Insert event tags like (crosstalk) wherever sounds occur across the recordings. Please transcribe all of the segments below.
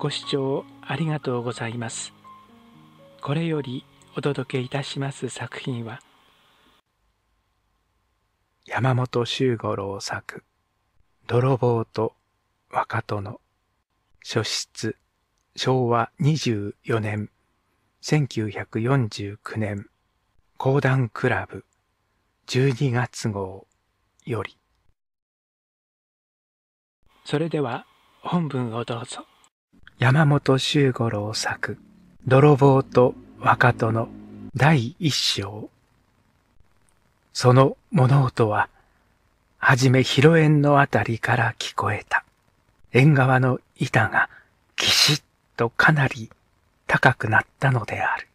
ご視聴ありがとうございます。これよりお届けいたします作品は、山本周五郎作、泥棒と若殿、書室、昭和24年、1949年、講談クラブ、12月号より。それでは本文をどうぞ。山本周五郎作、泥棒と若殿第一章。その物音は、はじめ広縁のあたりから聞こえた。縁側の板がきしっとかなり高くなったのである。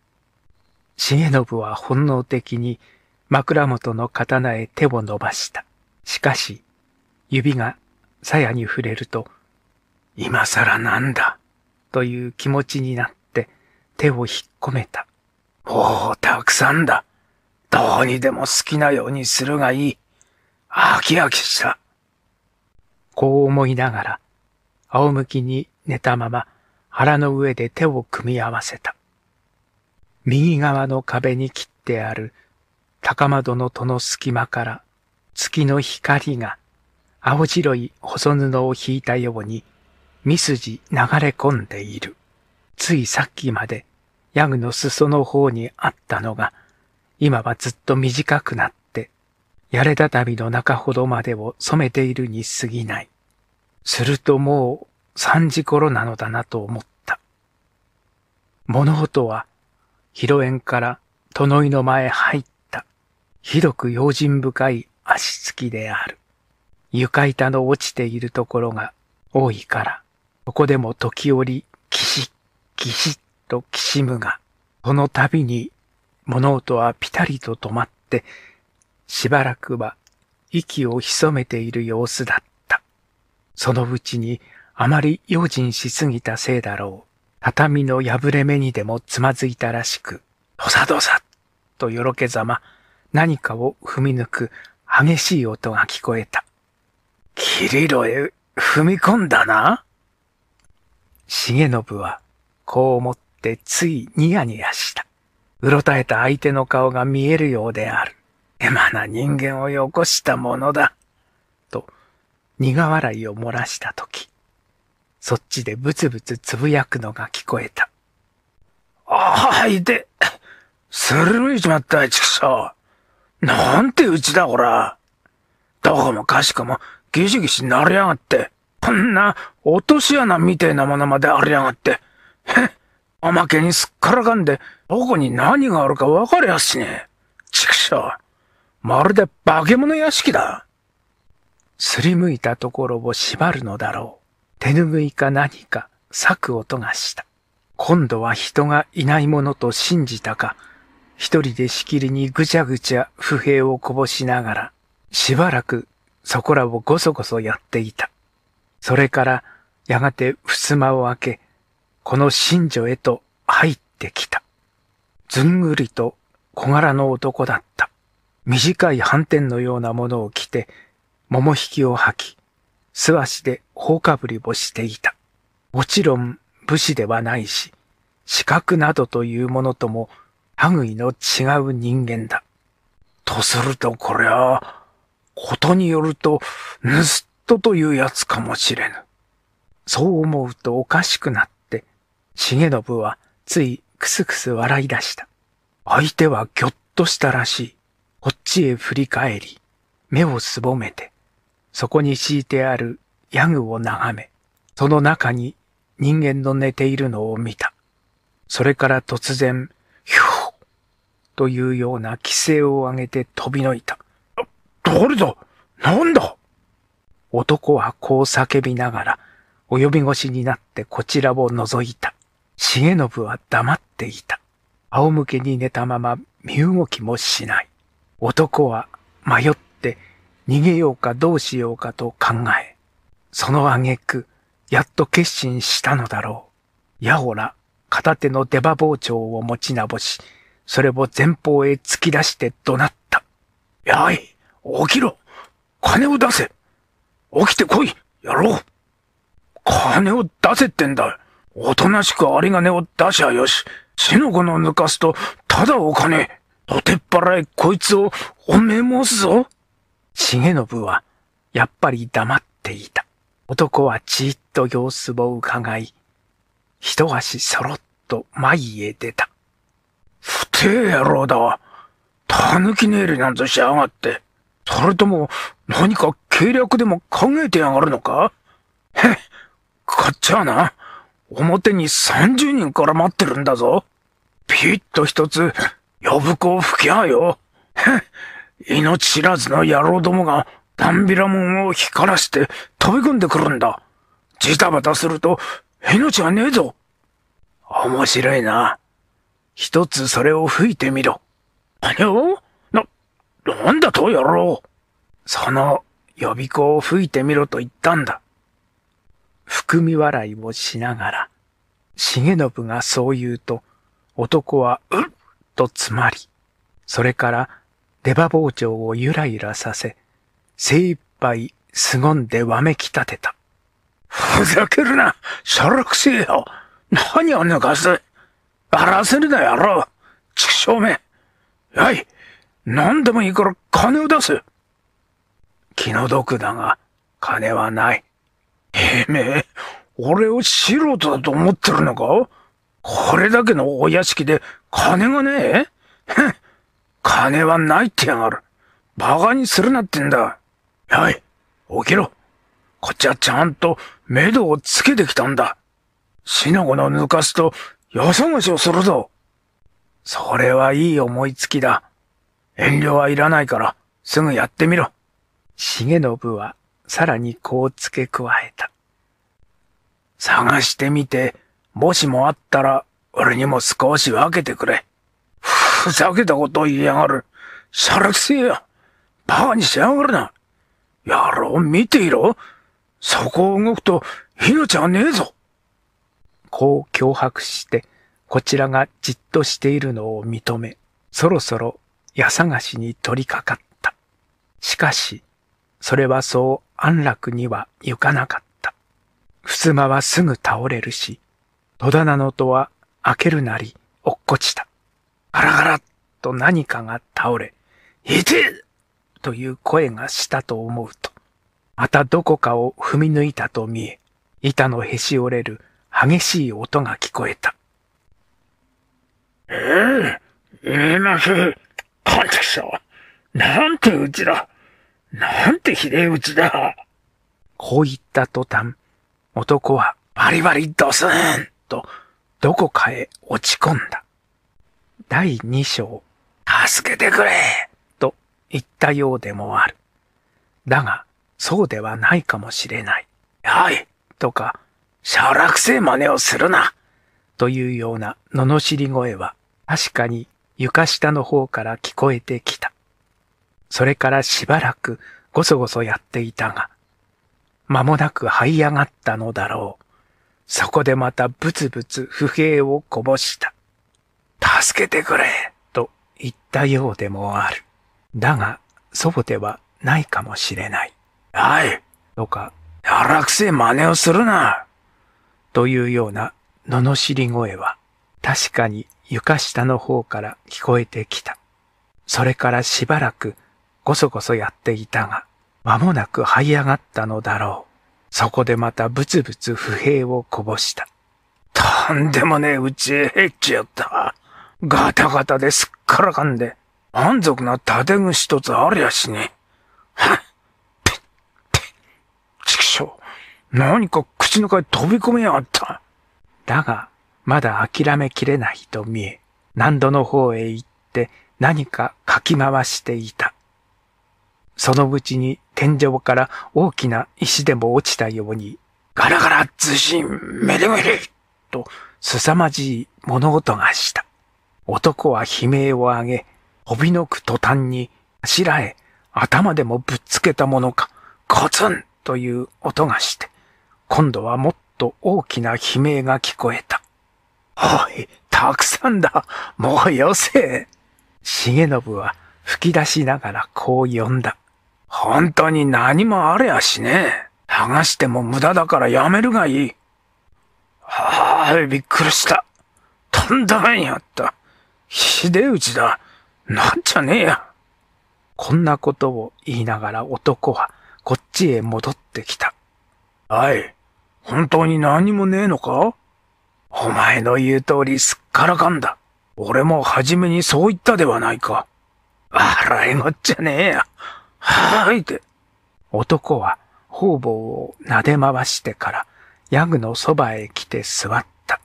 重信は本能的に枕元の刀へ手を伸ばした。しかし、指が鞘に触れると、今更なんだという気持ちになって手を引っ込めた。おお、たくさんだ。どうにでも好きなようにするがいい。飽き飽きした。こう思いながら、仰向きに寝たまま腹の上で手を組み合わせた。右側の壁に切ってある高窓の戸の隙間から月の光が青白い細布を引いたようにミスジ流れ込んでいる。ついさっきまでヤグの裾の方にあったのが、今はずっと短くなって、やれたたびの中ほどまでを染めているに過ぎない。するともう三時頃なのだなと思った。物音は、披露宴から殿井の前入った、ひどく用心深い足つきである。床板の落ちているところが多いから、ここでも時折、ッ、し、シしときしむが、その度に物音はピタリと止まって、しばらくは息を潜めている様子だった。そのうちにあまり用心しすぎたせいだろう。畳の破れ目にでもつまずいたらしく、どさどさとよろけざま、何かを踏み抜く激しい音が聞こえた。キリロへ踏み込んだな重信はこう思ってついニヤニヤした。うろたえた相手の顔が見えるようである。エマな人間をよこしたものだ。と、苦笑いを漏らしたとき、そっちでブツブツつぶやくのが聞こえた。ああ、いて、するるいちまった畜生。なんてうちだ、ほら。どこもかしこもギシギシなりやがって、こんな落とし穴みてえなものまでありやがって。へっ、おまけにすっからかんで、どこに何があるかわかりやしねえ。畜生。まるで化け物屋敷だ。すりむいたところを縛るのだろう。手ぬぐいか何か、裂く音がした。今度は人がいないものと信じたか、一人でしきりにぐちゃぐちゃ不平をこぼしながら、しばらくそこらをごそごそやっていた。それからやがて襖を開け、この神女へと入ってきた。ずんぐりと小柄の男だった。短い斑点のようなものを着て、桃引きを吐き、素足で放かぶりをしていた。もちろん武士ではないし、資格などというものとも、類の違う人間だ。とするとこれは、ことによると、盗人というやつかもしれぬ。そう思うとおかしくなって、重信はついくすくす笑い出した。相手はぎょっとしたらしい。こっちへ振り返り、目をすぼめて、そこに敷いてあるヤグを眺め、その中に人間の寝ているのを見た。それから突然、ひょーというような規制を上げて飛びのいた。誰だなんだ男はこう叫びながらお呼び腰になってこちらを覗いた。重信は黙っていた。仰向けに寝たまま身動きもしない。男は迷って逃げようかどうしようかと考え、その挙句、やっと決心したのだろう。やほら、片手の出刃包丁を持ちなぼし、それを前方へ突き出して怒鳴った。やい、起きろ金を出せ起きてこいやろう金を出せってんだ。おとなしく有金を出しゃよし。死の子の抜かすと、ただお金。おてっ払いこいつをおめ申すぞ。重信は、やっぱり黙っていた。男はじーっと様子を伺い、一足そろっと前へ出た。不定野郎だわ。たぬき寝入りなんぞしやがって。それとも、何か計略でも考えてやがるのかへっ。こっちはな、表に30人から待ってるんだぞ。ピッと一つ、呼ぶ子を吹きゃよ。命知らずの野郎どもが、ダンビランを光らして飛び込んでくるんだ。ジタバタすると、命はねえぞ。面白いな。一つそれを吹いてみろ。何をな、なんだと野郎。その、呼び子を吹いてみろと言ったんだ。含み笑いをしながら、重信がそう言うと、男は、うっと詰まり、それから、出刃包丁をゆらゆらさせ、精一杯凄んでわめき立てた。ふざけるなしゃらくせえよ何を抜かす荒らせるな野郎畜生めやい何でもいいから金を出せ気の毒だが、金はない。へめ俺を素人だと思ってるのかこれだけのお屋敷で金がねえふん。金はないってやがる。馬鹿にするなってんだ。はい、起きろ。こっちはちゃんと目処をつけてきたんだ。死の子の抜かすと、よそしをするぞ。それはいい思いつきだ。遠慮はいらないから、すぐやってみろ。重信はさらにこう付け加えた。探してみて、もしもあったら、俺にも少し分けてくれ。ふざけたこと言いやがる。しゃらくせえや。バカにしやがるな。野郎、見ていろ。そこを動くと、命はねえぞ。こう脅迫して、こちらがじっとしているのを認め、そろそろ矢探しに取り掛かった。しかし、それはそう安楽には行かなかった。襖はすぐ倒れるし、戸棚の戸は開けるなり落っこちた。ガラガラと何かが倒れ、いてという声がしたと思うと、またどこかを踏み抜いたと見え、板のへし折れる激しい音が聞こえた。ええー、言えません。勘でしょう。なんてうちだ。なんてひでうちだ。こう言った途端、男はバリバリドスーンとどこかへ落ち込んだ。第二章、助けてくれと言ったようでもある。だが、そうではないかもしれない。はい、とか、しゃらくせえ真似をするな、というような罵り声は確かに床下の方から聞こえてきた。それからしばらくごそごそやっていたが、間もなく這い上がったのだろう。そこでまたブツブツ不平をこぼした。助けてくれと言ったようでもある。だが、祖母ではないかもしれない。はい。とか、やらくせえ真似をするな。というような罵り声は、確かに床下の方から聞こえてきた。それからしばらくこそこそやっていたが、間もなく這い上がったのだろう。そこでまたブツブツ不平をこぼした。とんでもねえうちへへっちやった。ガタガタですっからかんで、満足な建具一つありゃしねえ。はっ、ちくしょう。何か口の中へ飛び込みやがった。だが、まだ諦めきれないと見え、何度の方へ行って何かかき回していた。そのうちに天井から大きな石でも落ちたように、ガラガラズシンメリメリと凄まじい物音がした。男は悲鳴を上げ、飛びのく途端に柱へ頭でもぶっつけたものか、コツンという音がして、今度はもっと大きな悲鳴が聞こえた。おい、たくさんだもうよせ重信は吹き出しながらこう呼んだ。本当に何もあれやしねえ。剥がしても無駄だからやめるがいい。はあ、びっくりした。とんだめにあった。秀ちだ。なんじゃねえや。こんなことを言いながら男はこっちへ戻ってきた。おい、本当に何もねえのかお前の言う通りすっからかんだ。俺も初めにそう言ったではないか。笑いごっちゃねえや。はーいで。男は方々を撫で回してからヤグのそばへ来て座った。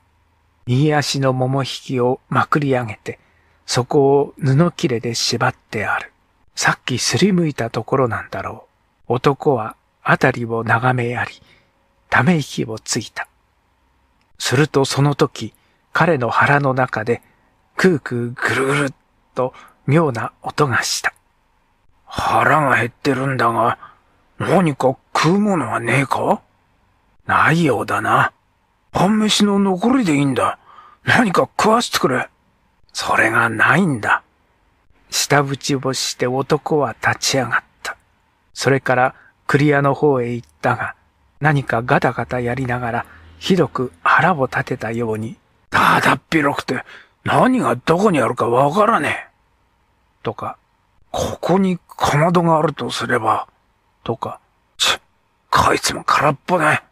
右足の桃引きをまくり上げて、そこを布切れで縛ってある。さっきすりむいたところなんだろう。男はあたりを眺めやり、ため息をついた。するとその時、彼の腹の中で、くうくうぐるぐるっと妙な音がした。腹が減ってるんだが、何か食うものはねえかないようだな。半飯の残りでいいんだ。何か食わしてくれ。それがないんだ。下打ちをして男は立ち上がった。それからクリアの方へ行ったが、何かガタガタやりながら、ひどく腹を立てたように、ただっぴろくて、何がどこにあるかわからねえ。とか、ここにかまどがあるとすれば、とか、ちこいつも空っぽね。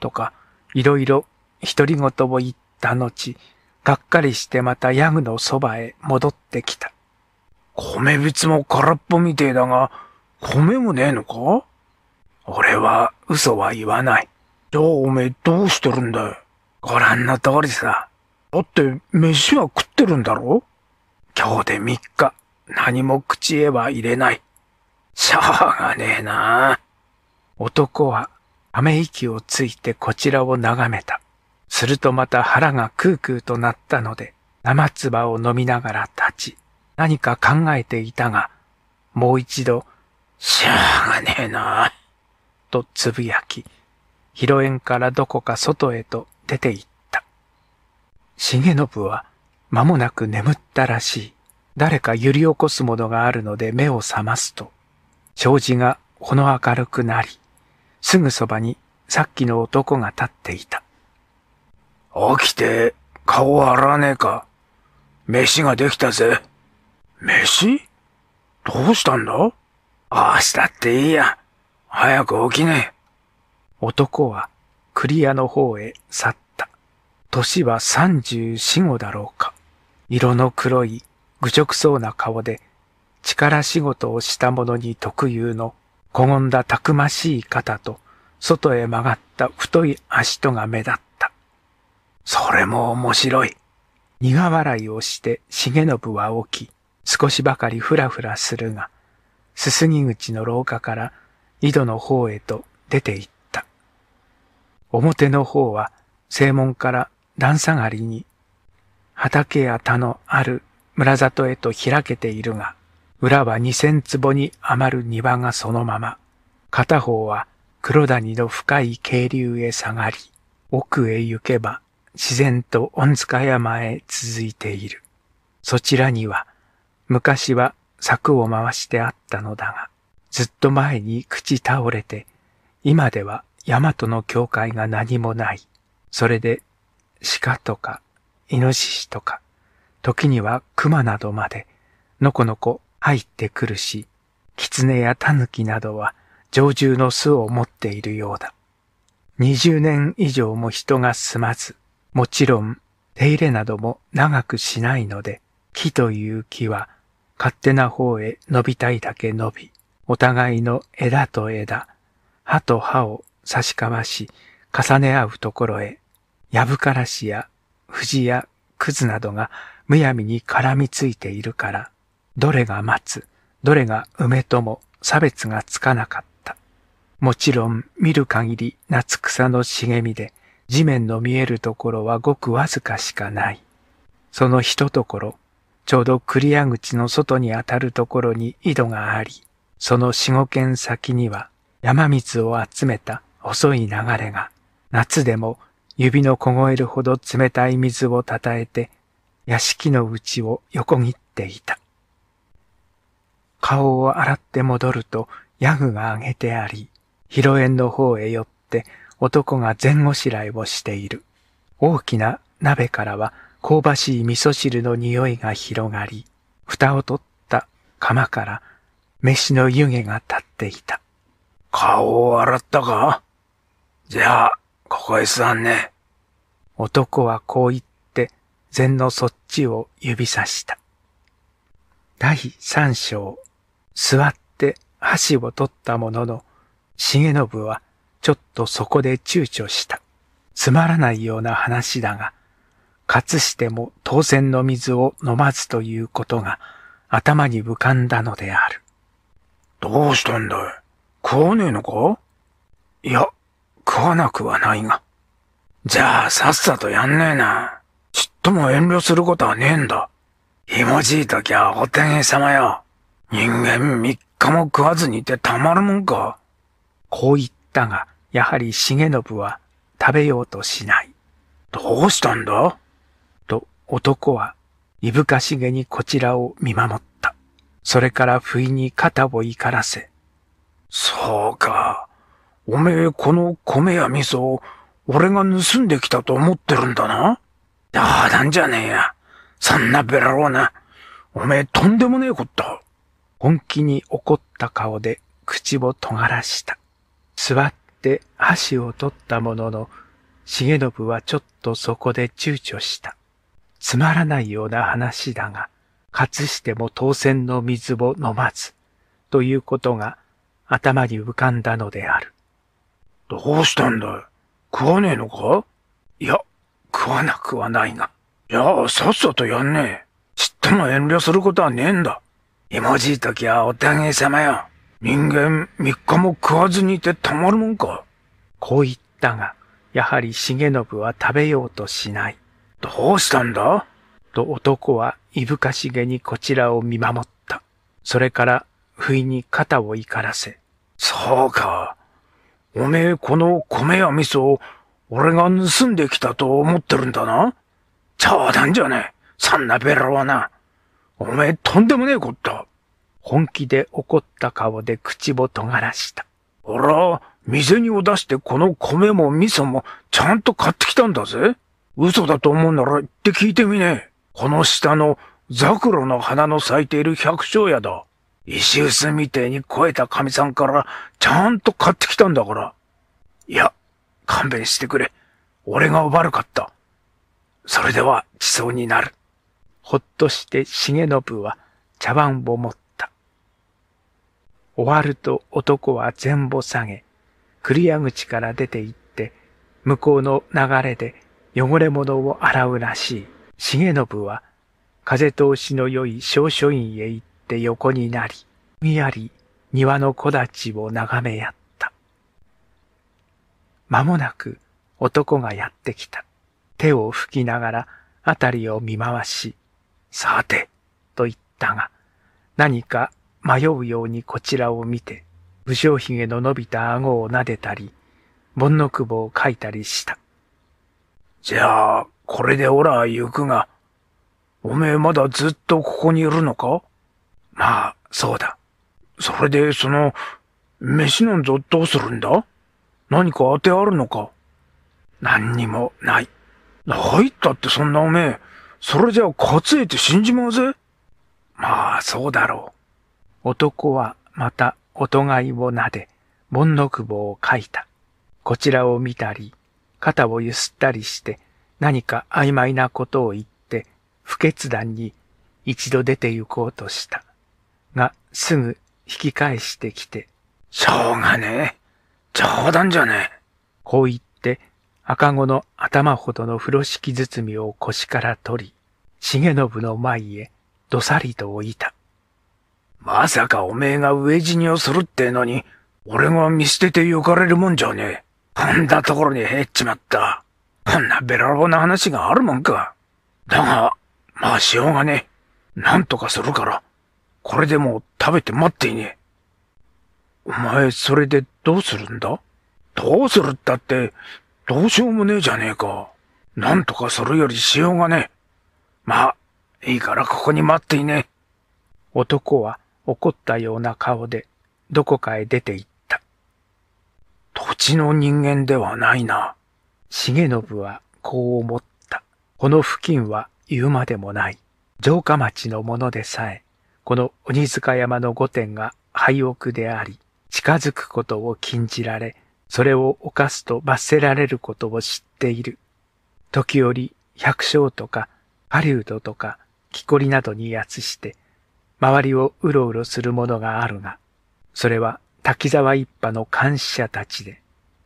とか、いろいろ独り言を言った後、がっかりしてまたヤグのそばへ戻ってきた。米びつも空っぽみてえだが、米もねえのか俺は嘘は言わない。じゃあおめえどうしてるんだよ。ご覧の通りさ。だって飯は食ってるんだろ今日で3日。何も口へは入れない。しょうがねえな。男は雨息をついてこちらを眺めた。するとまた腹がクークーとなったので、生唾を飲みながら立ち、何か考えていたが、もう一度、しょうがねえな、とつぶやき、披露宴からどこか外へと出て行った。重信は間もなく眠ったらしい。誰か揺り起こすものがあるので目を覚ますと、障子がほの明るくなり、すぐそばにさっきの男が立っていた。起きて顔洗わねえか。飯ができたぜ。飯どうしたんだ明日っていいや。早く起きねえ。男はクリアの方へ去った。年は三十四五だろうか。色の黒い愚直そうな顔で、力仕事をした者に特有の、こごんだたくましい肩と、外へ曲がった太い足とが目立った。それも面白い。苦笑いをして重信は起き、少しばかりふらふらするが、すすぎ口の廊下から井戸の方へと出て行った。表の方は正門から段下がりに、畑や田のある村里へと開けているが、裏は二千坪に余る庭がそのまま、片方は黒谷の深い渓流へ下がり、奥へ行けば自然と御塚山へ続いている。そちらには、昔は柵を回してあったのだが、ずっと前に口倒れて、今では大和の教会が何もない。それで、鹿とか、イノシシとか、時には熊などまで、のこのこ入ってくるし、狐や狸などは常住の巣を持っているようだ。二十年以上も人が住まず、もちろん手入れなども長くしないので、木という木は勝手な方へ伸びたいだけ伸び、お互いの枝と枝、歯と歯を差し交わし、重ね合うところへ、やぶからしや藤やクズなどがむやみに絡みついているから、どれが待つ、どれが梅とも差別がつかなかった。もちろん見る限り夏草の茂みで地面の見えるところはごくわずかしかない。その一ところ、ちょうどクリア口の外にあたるところに井戸があり、その四五軒先には山水を集めた細い流れが、夏でも指の凍えるほど冷たい水をたたえて屋敷の内を横切っていた。顔を洗って戻ると、ヤグが上げてあり、披露宴の方へ寄って、男が前後しらいをしている。大きな鍋からは香ばしい味噌汁の匂いが広がり、蓋を取った釜から飯の湯気が立っていた。顔を洗ったかじゃあ、ここへ座んね。男はこう言っ禅のそっちを指さした。第三章、座って箸を取ったものの、重信はちょっとそこで躊躇した。つまらないような話だが、かつしても当然の水を飲まずということが頭に浮かんだのである。どうしたんだい食わねえのかいや、食わなくはないが。じゃあさっさとやんねえな。とも遠慮することはねえんだ。ひもじい時はお天様よ。人間三日も食わずにいてたまるもんか。こう言ったが、やはり重信は食べようとしない。どうしたんだと男はいぶかしげにこちらを見守った。それから不意に肩を怒らせ。そうか。おめえこの米や味噌を俺が盗んできたと思ってるんだな。冗談じゃねえや。そんなベラローな。おめえとんでもねえこと。本気に怒った顔で口を尖らした。座って箸を取ったものの、重信はちょっとそこで躊躇した。つまらないような話だが、かつしても当選の水を飲まず、ということが頭に浮かんだのである。どうしたんだい食わねえのかいや、食わなくはないが。いや、さっさとやんねえ。ちっとも遠慮することはねえんだ。いもじい時はお互い様よ。人間三日も食わずにいてたまるもんか。こう言ったが、やはり重信は食べようとしない。どうしたんだと男はいぶかしげにこちらを見守った。それから、不意に肩を怒らせ。そうか。おめえこの米や味噌を俺が盗んできたと思ってるんだな冗談じゃねえ。そんなベロはな。おめえとんでもねえこった。本気で怒った顔で口を尖らした。俺は、店にを出してこの米も味噌もちゃんと買ってきたんだぜ。嘘だと思うなら言って聞いてみねえ。この下のザクロの花の咲いている百姓屋だ。石臼みてえに肥えた神さんからちゃんと買ってきたんだから。いや、勘弁してくれ。俺が悪かった。それでは、地層になる。ほっとして重信は茶碗を持った。終わると男は全部下げ、栗屋口から出て行って、向こうの流れで汚れ物を洗うらしい。重信は、風通しの良い小書院へ行って横になり、みやり庭の木立を眺めやった。間もなく男がやってきた。手を拭きながら辺りを見回し、さて、と言ったが、何か迷うようにこちらを見て、武将髭の伸びた顎を撫でたり、盆の久保を書いたりした。じゃあ、これでおら行くが、おめえまだずっとここにいるのかまあ、そうだ。それで、その、飯なんぞどうするんだ何か当てあるのか何にもない。入ったってそんなおめえ、それじゃあ担いて死んじまうぜ。まあ、そうだろう。男はまたおがいを撫で、盆の久保を書いた。こちらを見たり、肩をゆすったりして、何か曖昧なことを言って、不決断に一度出て行こうとした。が、すぐ引き返してきて、しょうがねえ。冗談じゃねえ。こう言って赤子の頭ほどの風呂敷包みを腰から取り、重信の前へどさりと置いた。まさかおめえが飢え死にをするってのに、俺が見捨てて行かれるもんじゃねえ。こんなところに入っちまった。こんなべらぼうな話があるもんか。だが、まあしようがねえ。なんとかするから、これでも食べて待っていねえ。お前、それでどうするんだどうするったって、どうしようもねえじゃねえか。なんとかそれよりしようがねえ。まあ、いいからここに待っていね。男は怒ったような顔で、どこかへ出て行った。土地の人間ではないな。重信はこう思った。この付近は言うまでもない。城下町のものでさえ、この鬼塚山の御殿が廃屋であり、近づくことを禁じられ、それを犯すと罰せられることを知っている。時折、百姓とか、ハリウッドとか、木こりなどにやつして、周りをうろうろするものがあるが、それは滝沢一派の監視者たちで、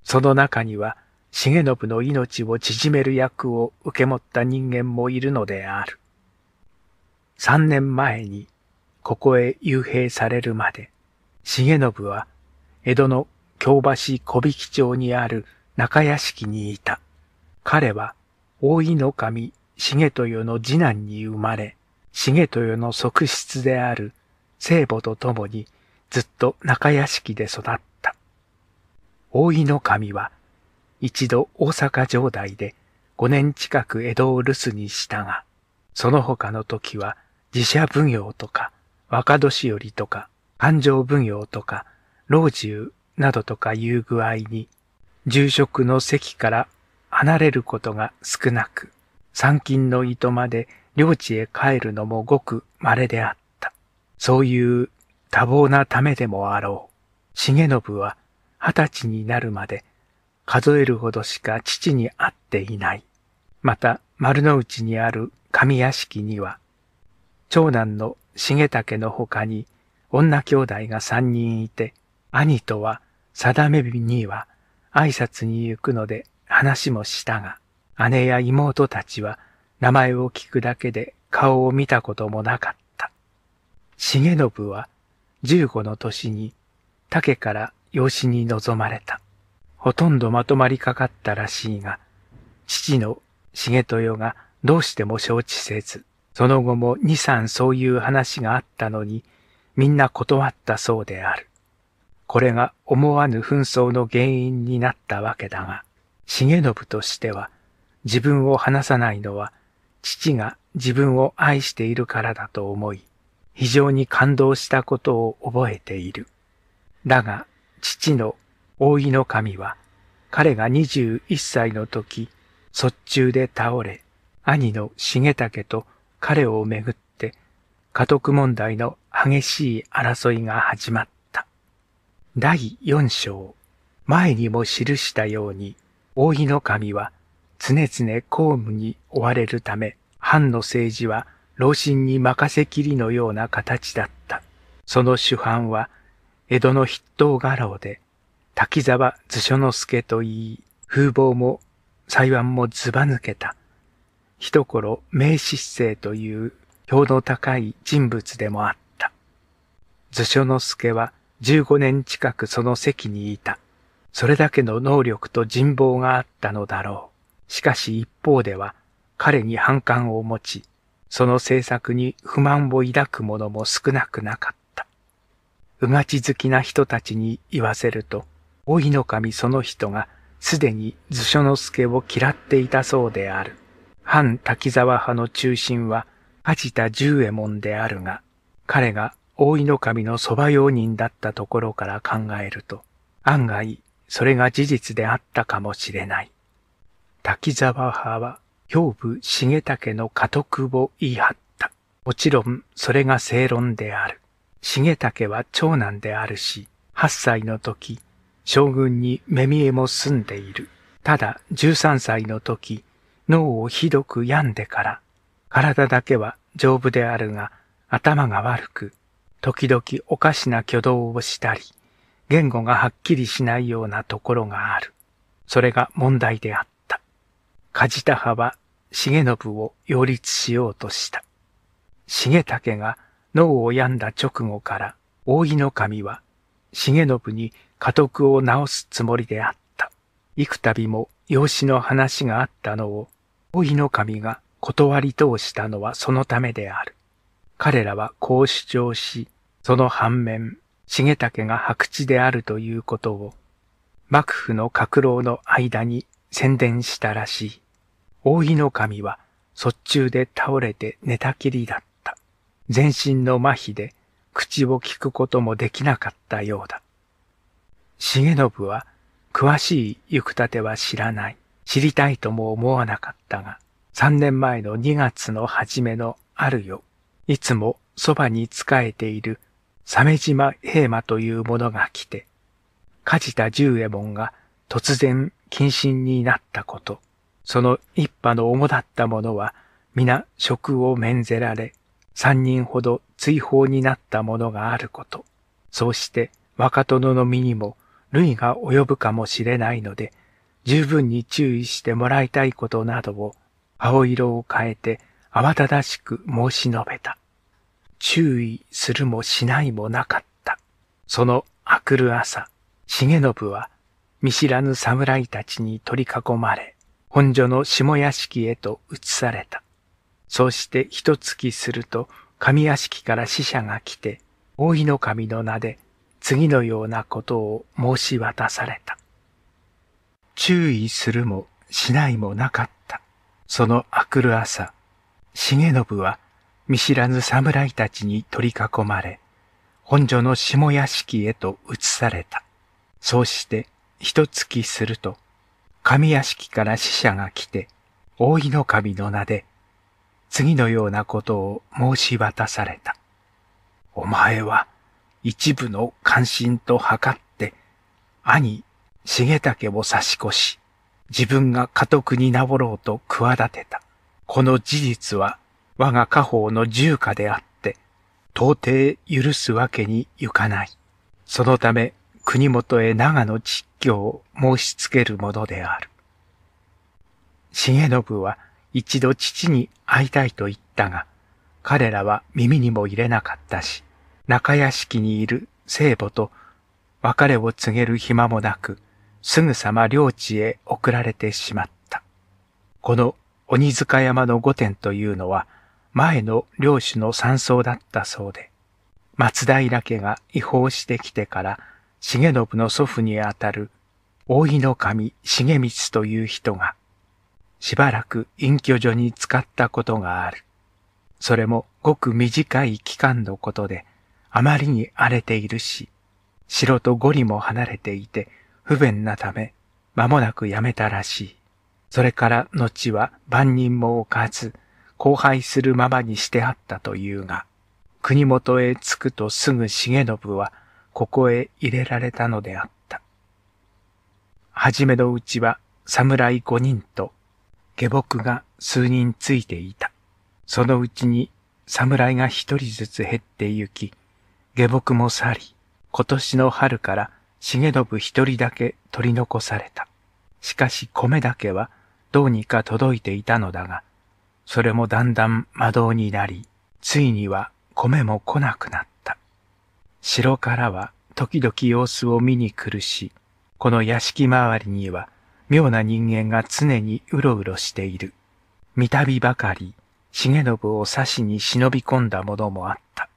その中には、重信の命を縮める役を受け持った人間もいるのである。三年前に、ここへ幽閉されるまで、重信は江戸の京橋小引町にある中屋敷にいた。彼は大井の神重豊の次男に生まれ、重豊の側室である聖母と共にずっと中屋敷で育った。大井の神は一度大阪城代で5年近く江戸を留守にしたが、その他の時は自社奉行とか若年寄とか勘定奉行とか老中などとかいう具合に、住職の席から離れることが少なく、参勤の糸まで領地へ帰るのもごく稀であった。そういう多忙なためでもあろう。重信は二十歳になるまで数えるほどしか父に会っていない。また丸の内にある神屋敷には、長男の重武の他に女兄弟が三人いて、兄とは、定め日には挨拶に行くので話もしたが、姉や妹たちは名前を聞くだけで顔を見たこともなかった。重信は十五の年に竹から養子に臨まれた。ほとんどまとまりかかったらしいが、父の重豊がどうしても承知せず、その後も二三そういう話があったのに、みんな断ったそうである。これが思わぬ紛争の原因になったわけだが、重信としては自分を離さないのは父が自分を愛しているからだと思い、非常に感動したことを覚えている。だが、父の大井の神は、彼が21歳の時、卒中で倒れ、兄の重武と彼をめぐって、家督問題の激しい争いが始まった。第四章、前にも記したように、大井の神は常々公務に追われるため、藩の政治は老臣に任せきりのような形だった。その主犯は、江戸の筆頭画廊で、滝沢図書之助と言い、風貌も裁判もずば抜けた。一頃名失勢という票の高い人物でもあった。図書之助は15年近くその席にいた。それだけの能力と人望があったのだろう。しかし一方では彼に反感を持ち、その政策に不満を抱く者も少なくなかった。うがち好きな人たちに言わせると、老いの神その人がすでに図書の助を嫌っていたそうである。反滝沢派の中心は、梶田十右衛門であるが、彼が大井の神の蕎麦用人だったところから考えると、案外、それが事実であったかもしれない。滝沢派は、兵部重武の家督を言い張った。もちろん、それが正論である。重武は長男であるし、8歳の時、将軍に目見えも住んでいる。ただ、13歳の時、脳をひどく病んでから、体だけは丈夫であるが、頭が悪く、時々おかしな挙動をしたり、言語がはっきりしないようなところがある。それが問題であった。梶田派は重信を擁立しようとした。重武が脳を病んだ直後から、大井の神は重信に家督を治すつもりであった。幾度も養子の話があったのを、大井の神が断り通したのはそのためである。彼らはこう主張し、その反面、重武が白地であるということを、幕府の閣老の間に宣伝したらしい。大井の神は、卒中で倒れて寝たきりだった。全身の麻痺で、口を聞くこともできなかったようだ。重信は、詳しい行くたては知らない。知りたいとも思わなかったが、三年前の二月の初めのあるよ。いつもそばに仕えている鮫島平馬という者が来て、梶田十右衛門が突然謹慎になったこと、その一派の主だった者は皆職を免ぜられ、三人ほど追放になった者があること、そうして若殿の身にも類が及ぶかもしれないので、十分に注意してもらいたいことなどを青色を変えて慌ただしく申し述べた。注意するもしないもなかった。そのあくる朝、重信は見知らぬ侍たちに取り囲まれ、本所の下屋敷へと移された。そうして一月すると上屋敷から使者が来て、大井の神の名で次のようなことを申し渡された。注意するもしないもなかった。そのあくる朝、重信は見知らぬ侍たちに取り囲まれ、本所の下屋敷へと移された。そうして一月すると、神屋敷から使者が来て、大井の神の名で、次のようなことを申し渡された。お前は一部の関心と測って、兄、重武を差し越し、自分が家督になぼろうと企てた。この事実は我が家宝の住家であって、到底許すわけにゆかない。そのため、国元へ長野実況を申し付けるものである。重信は一度父に会いたいと言ったが、彼らは耳にも入れなかったし、中屋敷にいる聖母と別れを告げる暇もなく、すぐさま領地へ送られてしまった。この鬼塚山の御殿というのは、前の領主の山荘だったそうで、松平家が違法してきてから、重信の祖父にあたる大井の神重光という人が、しばらく隠居所に使ったことがある。それもごく短い期間のことで、あまりに荒れているし、城と五里も離れていて不便なため、間もなく辞めたらしい。それから後は万人も置かず、荒廃するままにしてあったというが、国元へ着くとすぐ重信はここへ入れられたのであった。はじめのうちは侍五人と下僕が数人ついていた。そのうちに侍が一人ずつ減ってゆき、下僕も去り、今年の春から重信一人だけ取り残された。しかし米だけはどうにか届いていたのだが、それもだんだん魔導になり、ついには米も来なくなった。城からは時々様子を見に来るし、この屋敷周りには妙な人間が常にうろうろしている。見たびばかり、重信を刺しに忍び込んだものもあった。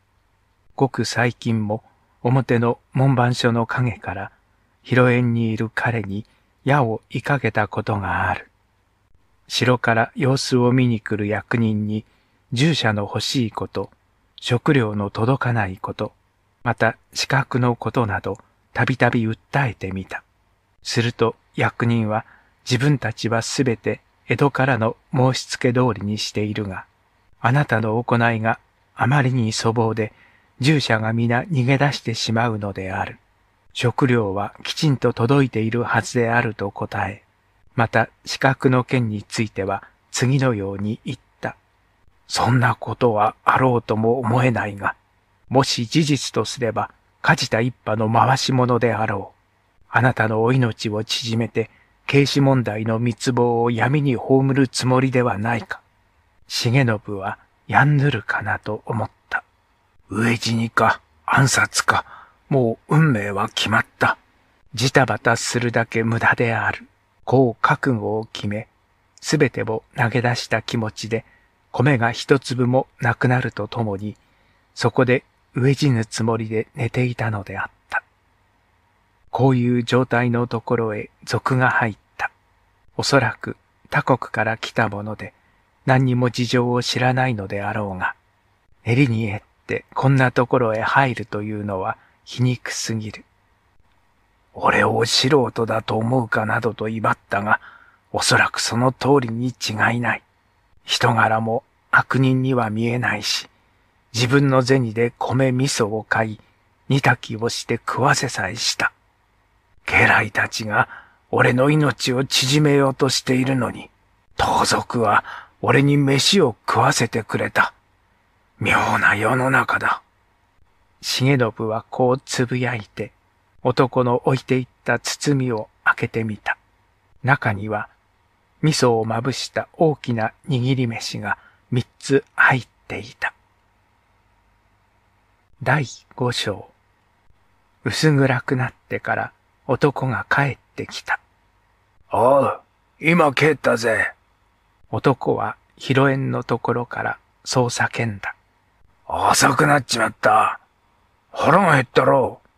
ごく最近も表の門番所の陰から、広縁にいる彼に矢をいかげたことがある。城から様子を見に来る役人に、従者の欲しいこと、食料の届かないこと、また資格のことなど、たびたび訴えてみた。すると役人は、自分たちはすべて江戸からの申し付け通りにしているが、あなたの行いがあまりに粗暴で、従者が皆逃げ出してしまうのである。食料はきちんと届いているはずであると答え、また、資格の件については次のように言った。そんなことはあろうとも思えないが、もし事実とすれば、梶田一派の回し者であろう。あなたのお命を縮めて、軽視問題の密謀を闇に葬るつもりではないか。重信はやんぬるかなと思った。飢え死にか暗殺か、もう運命は決まった。じたばたするだけ無駄である。こう覚悟を決め、すべてを投げ出した気持ちで、米が一粒もなくなるとともに、そこで飢え死ぬつもりで寝ていたのであった。こういう状態のところへ賊が入った。おそらく他国から来たもので、何にも事情を知らないのであろうが、練りにえってこんなところへ入るというのは皮肉すぎる。俺を素人だと思うかなどと威張ったが、おそらくその通りに違いない。人柄も悪人には見えないし、自分の銭で米味噌を買い、煮炊きをして食わせさえした。家来たちが俺の命を縮めようとしているのに、盗賊は俺に飯を食わせてくれた。妙な世の中だ。重信はこう呟いて、男の置いていった包みを開けてみた。中には、味噌をまぶした大きな握り飯が三つ入っていた。第五章。薄暗くなってから男が帰ってきた。おう、今帰ったぜ。男は披露宴のところからそう叫んだ。遅くなっちまった。腹が減ったろう。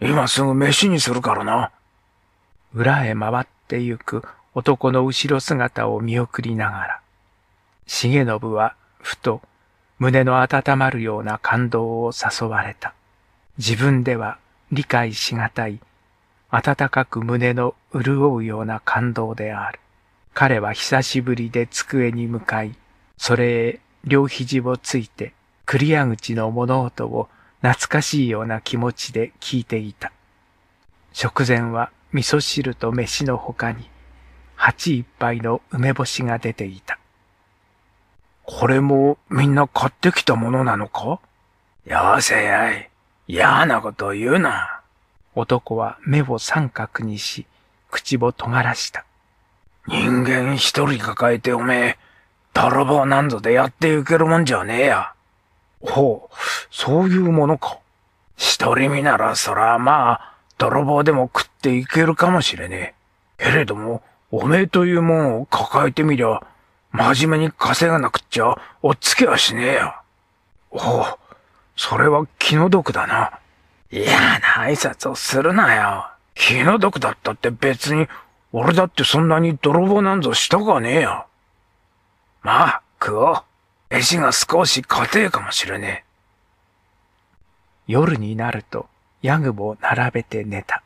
今すぐ飯にするからな。裏へ回ってゆく男の後ろ姿を見送りながら、重信はふと胸の温まるような感動を誘われた。自分では理解しがたい、温かく胸の潤うような感動である。彼は久しぶりで机に向かい、それへ両肘をついて、クリア口の物音を懐かしいような気持ちで聞いていた。食前は味噌汁と飯の他に、鉢一杯の梅干しが出ていた。これもみんな買ってきたものなのかよせやい。嫌なこと言うな。男は目を三角にし、口を尖らした。人間一人抱えておめえ、泥棒なんぞでやっていけるもんじゃねえや。ほう、そういうものか。独り身ならそらまあ、泥棒でも食っていけるかもしれねえ。けれども、おめえというもんを抱えてみりゃ、真面目に稼がなくっちゃ、おっつけはしねえや。おう、それは気の毒だな。嫌な挨拶をするなよ。気の毒だったって別に、俺だってそんなに泥棒なんぞしたかねえや。まあ、食おう。飯が少し硬いかもしれねえ。夜になると、ヤグボを並べて寝た。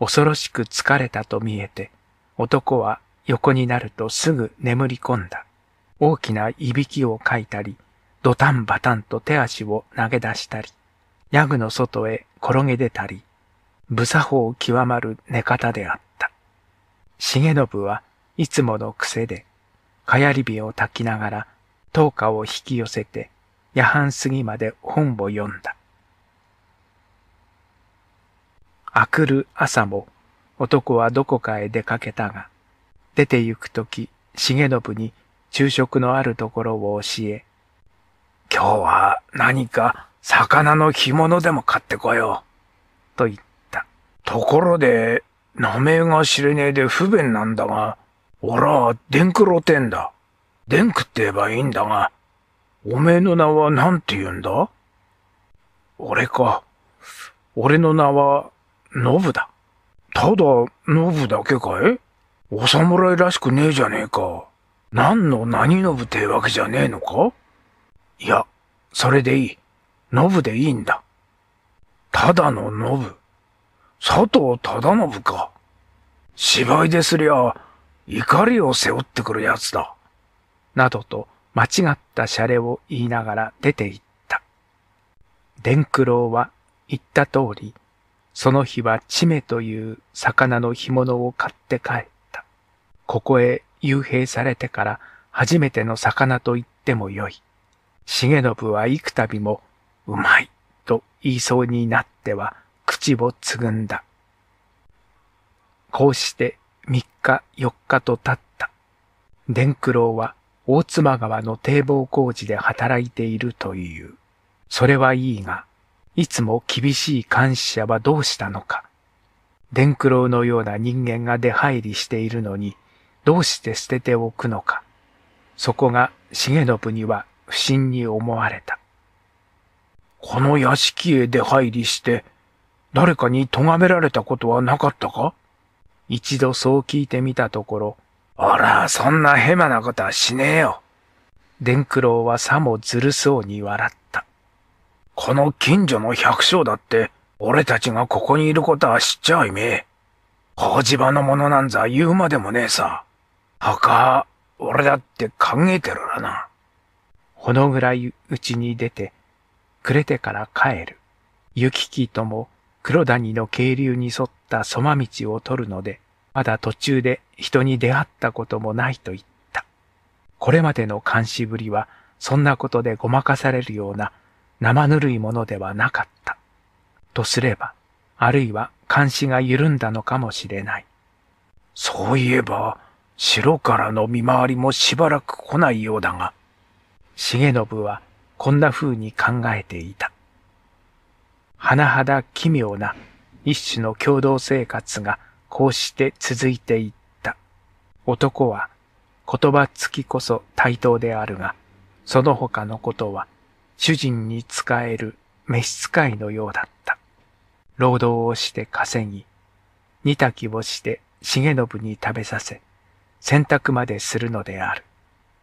恐ろしく疲れたと見えて、男は横になるとすぐ眠り込んだ。大きないびきをかいたり、ドタンバタンと手足を投げ出したり、ヤグの外へ転げ出たり、無作法極まる寝方であった。重信はいつもの癖で、かやり火を焚きながら灯火を引き寄せて、夜半過ぎまで本を読んだ。あくる朝も男はどこかへ出かけたが、出て行くとき、重信に昼食のあるところを教え、今日は何か魚の干物でも買ってこよう、と言った。ところで、名前が知れねえで不便なんだが、俺は伝九郎店だ。でんくって言えばいいんだが、おめえの名は何て言うんだ俺か。俺の名は、ノブだ。ただ、ノブだけかいお侍らしくねえじゃねえか。何の何ノブってわけじゃねえのかいや、それでいい。ノブでいいんだ。ただのノブ。佐藤忠信か。芝居ですりゃ、怒りを背負ってくる奴だ。などと間違ったシャレを言いながら出て行った。伝九郎は言った通り、その日はチメという魚の干物を買って帰った。ここへ幽閉されてから初めての魚と言ってもよい。重信は幾度もうまいと言いそうになっては口をつぐんだ。こうして三日四日と経った。伝九郎は大妻川の堤防工事で働いているという。それはいいが、いつも厳しい監視者はどうしたのか。伝九郎のような人間が出入りしているのに、どうして捨てておくのか。そこが重信には不審に思われた。この屋敷へ出入りして、誰かに咎められたことはなかったか一度そう聞いてみたところ、おら、そんなヘマなことはしねえよ。伝九郎はさもずるそうに笑った。この近所の百姓だって、俺たちがここにいることは知っちゃいめえ。工事場のものなんざ言うまでもねえさ。他俺だって考えてるらな。ほのぐらいうちに出て、暮れてから帰る。行き来とも黒谷の渓流に沿ったそま道を取るので、まだ途中で人に出会ったこともないと言った。これまでの監視ぶりは、そんなことでごまかされるような生ぬるいものではなかった。とすれば、あるいは監視が緩んだのかもしれない。そういえば、城からの見回りもしばらく来ないようだが、重信はこんな風に考えていた。甚だ奇妙な一種の共同生活がこうして続いていった。男は言葉付きこそ対等であるが、その他のことは主人に使える召使いのようだった。労働をして稼ぎ、煮炊きをして重信に食べさせ、洗濯までするのである。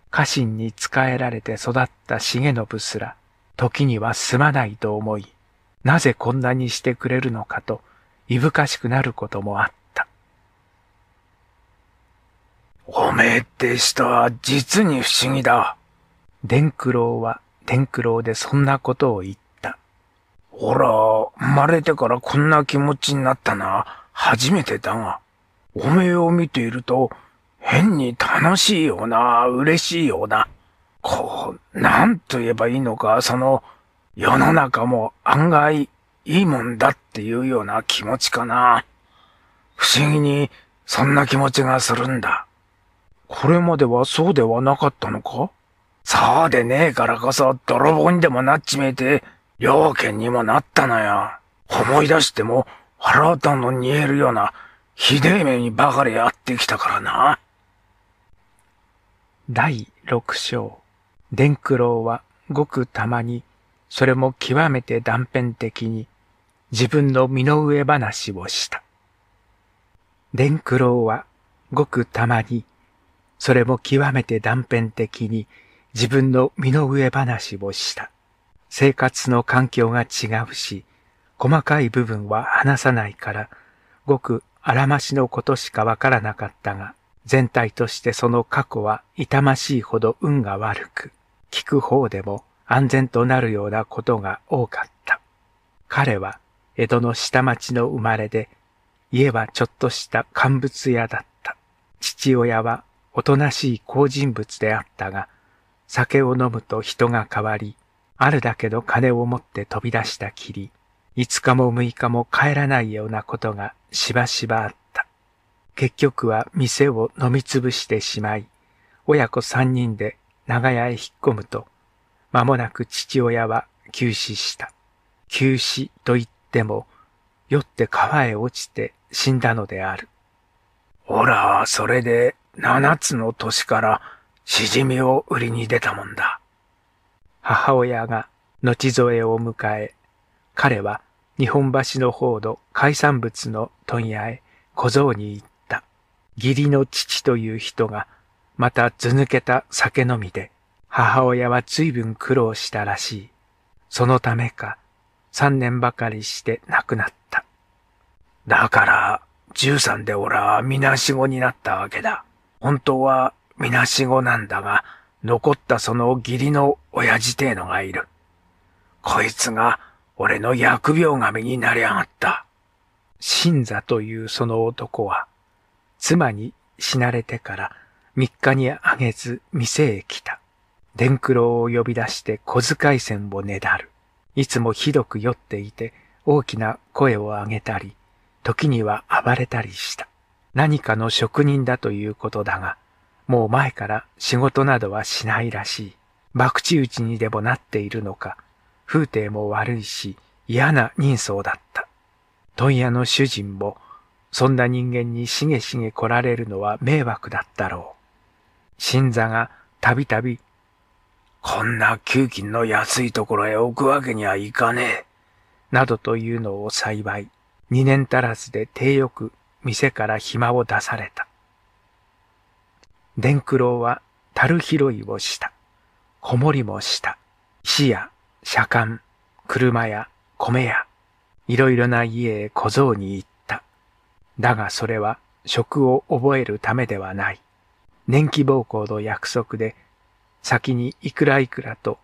家臣に仕えられて育った重信すら、時にはすまないと思い、なぜこんなにしてくれるのかと、いぶかしくなることもあった。おめえって人は実に不思議だ。伝九郎は伝九郎でそんなことを言った。ほら、生まれてからこんな気持ちになったな。初めてだが、おめえを見ていると、変に楽しいような、嬉しいような。こう、なんと言えばいいのか、その、世の中も案外いいもんだっていうような気持ちかな。不思議に、そんな気持ちがするんだ。これまではそうではなかったのかそうでねえからこそ泥棒にでもなっちめえて、両件にもなったのよ。思い出しても腹立んの煮えるようなひでえ目にばかりやってきたからな。第六章。伝九郎はごくたまに、それも極めて断片的に、自分の身の上話をした。伝九郎はごくたまに、それも極めて断片的に自分の身の上話をした。生活の環境が違うし、細かい部分は話さないから、ごくあらましのことしかわからなかったが、全体としてその過去は痛ましいほど運が悪く、聞く方でも安全となるようなことが多かった。彼は江戸の下町の生まれで、家はちょっとした乾物屋だった。父親はおとなしい好人物であったが、酒を飲むと人が変わり、あるだけど金を持って飛び出したきり、5日も6日も帰らないようなことがしばしばあった。結局は店を飲みつぶしてしまい、親子3人で長屋へ引っ込むと、間もなく父親は急死した。急死と言っても、酔って川へ落ちて死んだのである。ほら、それで七つの年からしじみを売りに出たもんだ。母親が後添えを迎え、彼は日本橋の方の海産物の問屋へ小僧に行った。義理の父という人が、また図抜けた酒飲みで、母親は随分苦労したらしい。そのためか、三年ばかりして亡くなった。だから、十三でおらはみなしごになったわけだ。本当はみなしごなんだが、残ったその義理の親父てえのがいる。こいつが俺の疫病神になりやがった。新座というその男は、妻に死なれてから3日にあげず店へ来た。伝九郎を呼び出して小遣い銭をねだる。いつもひどく酔っていて大きな声をあげたり、時には暴れたりした。何かの職人だということだが、もう前から仕事などはしないらしい。博打打ちにでもなっているのか、風景も悪いし嫌な人相だった。問屋の主人も、そんな人間にしげしげ来られるのは迷惑だったろう。新座がたびたび、こんな給金の安いところへ置くわけにはいかねえ。などというのを幸い、二年足らずで低欲店から暇を出された。伝九郎は樽拾いをした。子守もした。石や車間、車や米や、いろいろな家へ小僧に行った。だがそれは職を覚えるためではない。年季暴行の約束で、先にいくらいくらと、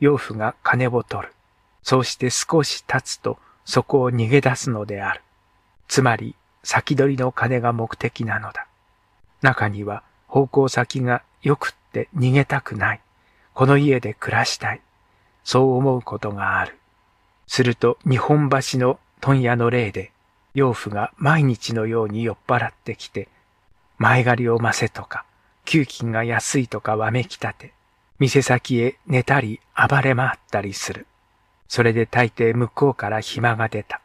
養父が金を取る。そうして少し経つと、そこを逃げ出すのである。つまり、先取りの金が目的なのだ。中には方向先が良くって逃げたくない。この家で暮らしたい。そう思うことがある。すると日本橋の問屋の例で、養父が毎日のように酔っ払ってきて、前借りをませとか、給金が安いとかわめきたて、店先へ寝たり暴れ回ったりする。それで大抵向こうから暇が出た。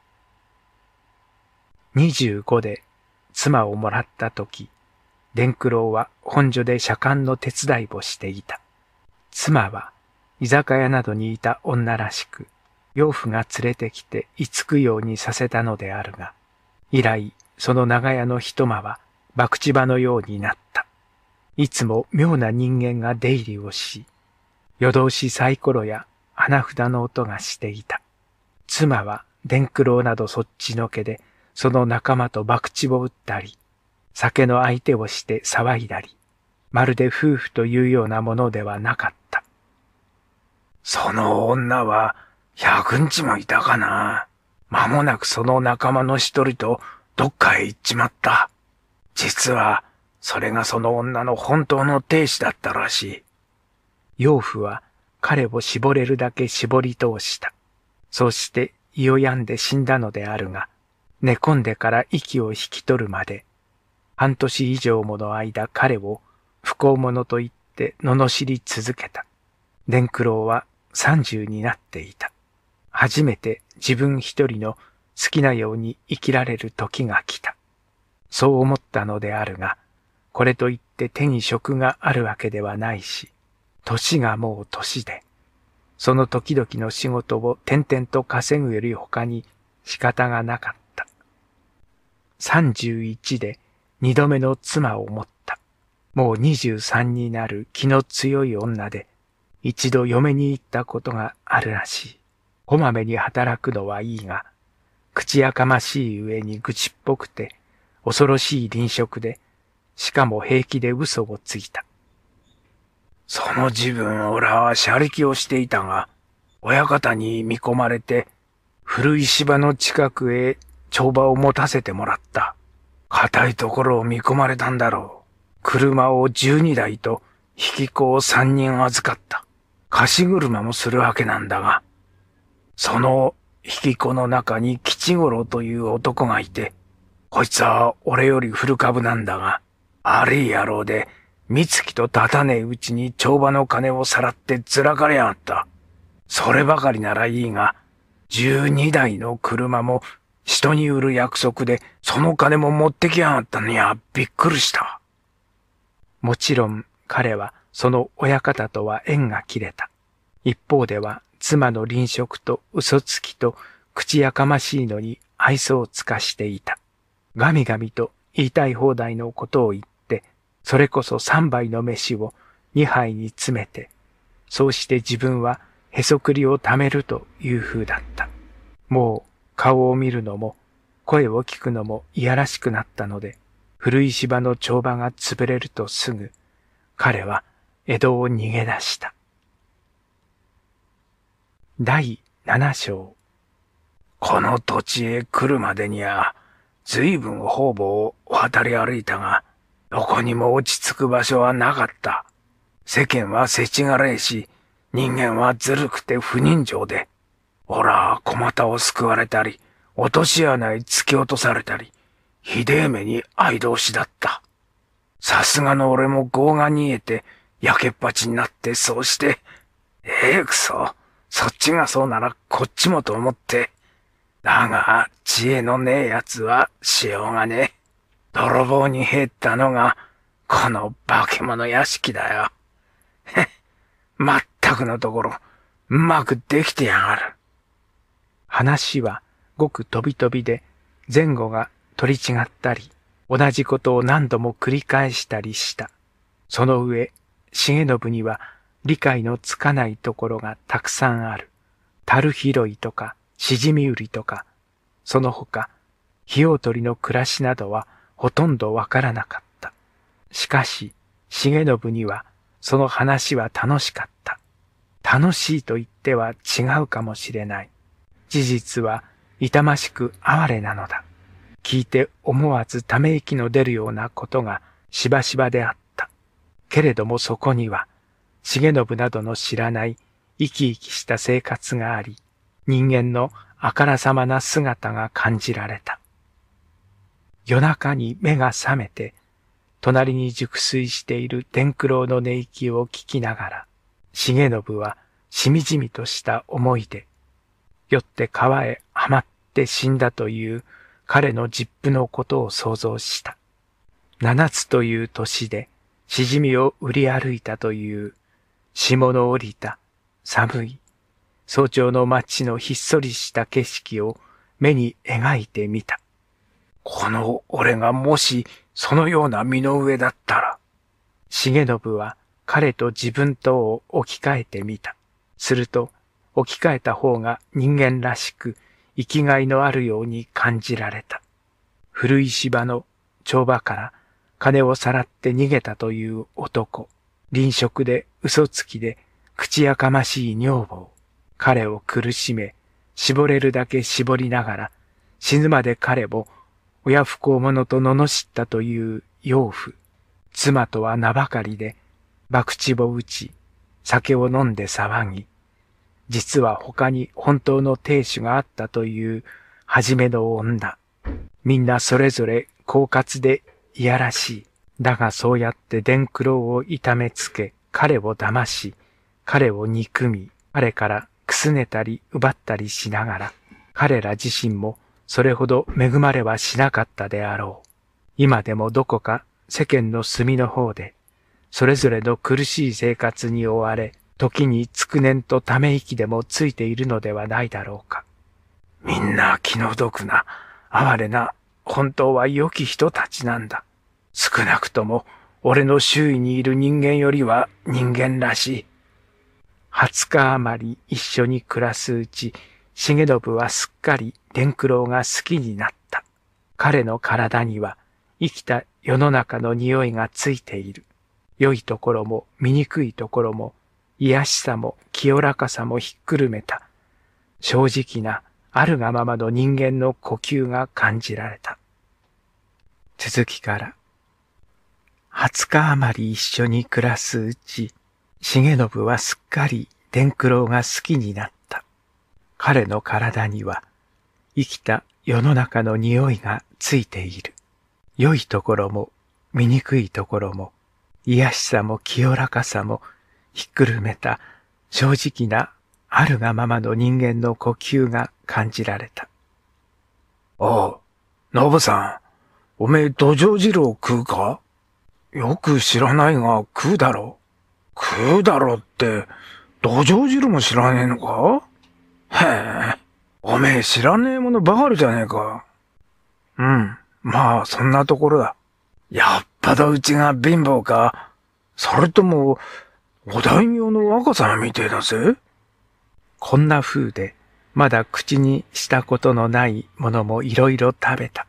25で妻をもらった時、伝九郎は本所で車官の手伝いをしていた。妻は居酒屋などにいた女らしく、養父が連れてきて居つくようにさせたのであるが、以来その長屋の一間は博打場のようになった。いつも妙な人間が出入りをし、夜通しサイコロや花札の音がしていた。妻は伝九郎などそっちのけでその仲間と博打を打ったり、酒の相手をして騒いだり、まるで夫婦というようなものではなかった。その女は百日もいたかな。間もなくその仲間の一人とどっかへ行っちまった。実は、それがその女の本当の亭主だったらしい。養父は彼を絞れるだけ絞り通した。そうして、胃を病んで死んだのであるが、寝込んでから息を引き取るまで、半年以上もの間彼を不幸者と言って罵り続けた。伝九郎は三十になっていた。初めて自分一人の好きなように生きられる時が来た。そう思ったのであるが、これといって手に職があるわけではないし、年がもう年で、その時々の仕事を点々と稼ぐより他に仕方がなかった。31で二度目の妻を持った。もう23になる気の強い女で、一度嫁に行ったことがあるらしい。こまめに働くのはいいが、口やかましい上に愚痴っぽくて、恐ろしい臨職で、しかも平気で嘘をついた。その自分、俺は車力をしていたが、親方に見込まれて、古い芝の近くへ帳場を持たせてもらった。硬いところを見込まれたんだろう。車を12台と引き子を3人預かった。貸し車もするわけなんだが、その引き子の中に吉五郎という男がいて、こいつは俺より古株なんだが、悪い野郎で、三月と立たねえうちに帳場の金をさらってずらかれやがった。そればかりならいいが、十二台の車も人に売る約束でその金も持ってきやがったのや、びっくりした。もちろん彼はその親方とは縁が切れた。一方では妻の臨食と嘘つきと口やかましいのに愛想を尽かしていた。ガミガミと言いたい放題のことを言って、それこそ三杯の飯を二杯に詰めて、そうして自分はへそくりを貯めるという風だった。もう顔を見るのも、声を聞くのもいやらしくなったので、古い芝の帳場が潰れるとすぐ、彼は江戸を逃げ出した。第七章。この土地へ来るまでには、随分方々を渡り歩いたが、どこにも落ち着く場所はなかった。世間は世知辛いし、人間はずるくて不人情で、おら、小股を救われたり、落とし穴へ突き落とされたり、ひでえ目に愛同士だった。さすがの俺も業が煮えて、焼けっぱちになって、そうして、ええー、くそ、そっちがそうならこっちもと思って。だが、知恵のねえ奴はしようがねえ。泥棒に入ったのが、この化け物屋敷だよ。へっ、まったくのところ、うまくできてやがる。話はごく飛び飛びで前後が取り違ったり、同じことを何度も繰り返したりした。その上、重信には理解のつかないところがたくさんある。樽拾いとか、しじみ売りとか、その他、ひをとりの暮らしなどはほとんどわからなかった。しかし、重信にはその話は楽しかった。楽しいと言っては違うかもしれない。事実は痛ましく哀れなのだ。聞いて思わずため息の出るようなことがしばしばであった。けれどもそこには、重信などの知らない生き生きした生活があり、人間のあからさまな姿が感じられた。夜中に目が覚めて、隣に熟睡している伝九郎の寝息を聞きながら、重信はしみじみとした思いでよって川へはまって死んだという彼の実父のことを想像した。七つという年で、しじみを売り歩いたという、霜の降りた、寒い、早朝の街のひっそりした景色を目に描いてみた。この俺がもしそのような身の上だったら。重信は彼と自分とを置き換えてみた。すると置き換えた方が人間らしく生きがいのあるように感じられた。古い芝の帳場から金をさらって逃げたという男。臨職で嘘つきで口やかましい女房。彼を苦しめ、絞れるだけ絞りながら、死ぬまで彼を親不幸者と罵ったという養父。妻とは名ばかりで、博打を打ち、酒を飲んで騒ぎ、実は他に本当の亭主があったという初めの女。みんなそれぞれ狡猾でいやらしい。だがそうやって伝九郎を痛めつけ、彼を騙し、彼を憎み、彼からくすねたり奪ったりしながら、彼ら自身もそれほど恵まれはしなかったであろう。今でもどこか世間の隅の方で、それぞれの苦しい生活に追われ、時につくねんとため息でもついているのではないだろうか。みんな気の毒な、哀れな、本当は良き人たちなんだ。少なくとも、俺の周囲にいる人間よりは人間らしい。二十日余り一緒に暮らすうち、重信はすっかり伝九郎が好きになった。彼の体には生きた世の中の匂いがついている。良いところも醜いところも癒しさも清らかさもひっくるめた、正直なあるがままの人間の呼吸が感じられた。続きから、20日余り一緒に暮らすうち、重信はすっかり伝九郎が好きになった。彼の体には生きた世の中の匂いがついている。良いところも醜いところも、癒しさも清らかさも、ひっくるめた正直なあるがままの人間の呼吸が感じられた。あノブさん、おめえ土壌汁を食うかよく知らないが食うだろう。食うだろって、土壌汁も知らねえのかへえ、おめえ知らねえものばかりじゃねえか。うん、まあそんなところだ。やっぱどうちが貧乏か、それとも、お大名の若さみてえだぜ。こんな風で、まだ口にしたことのないものもいろいろ食べた。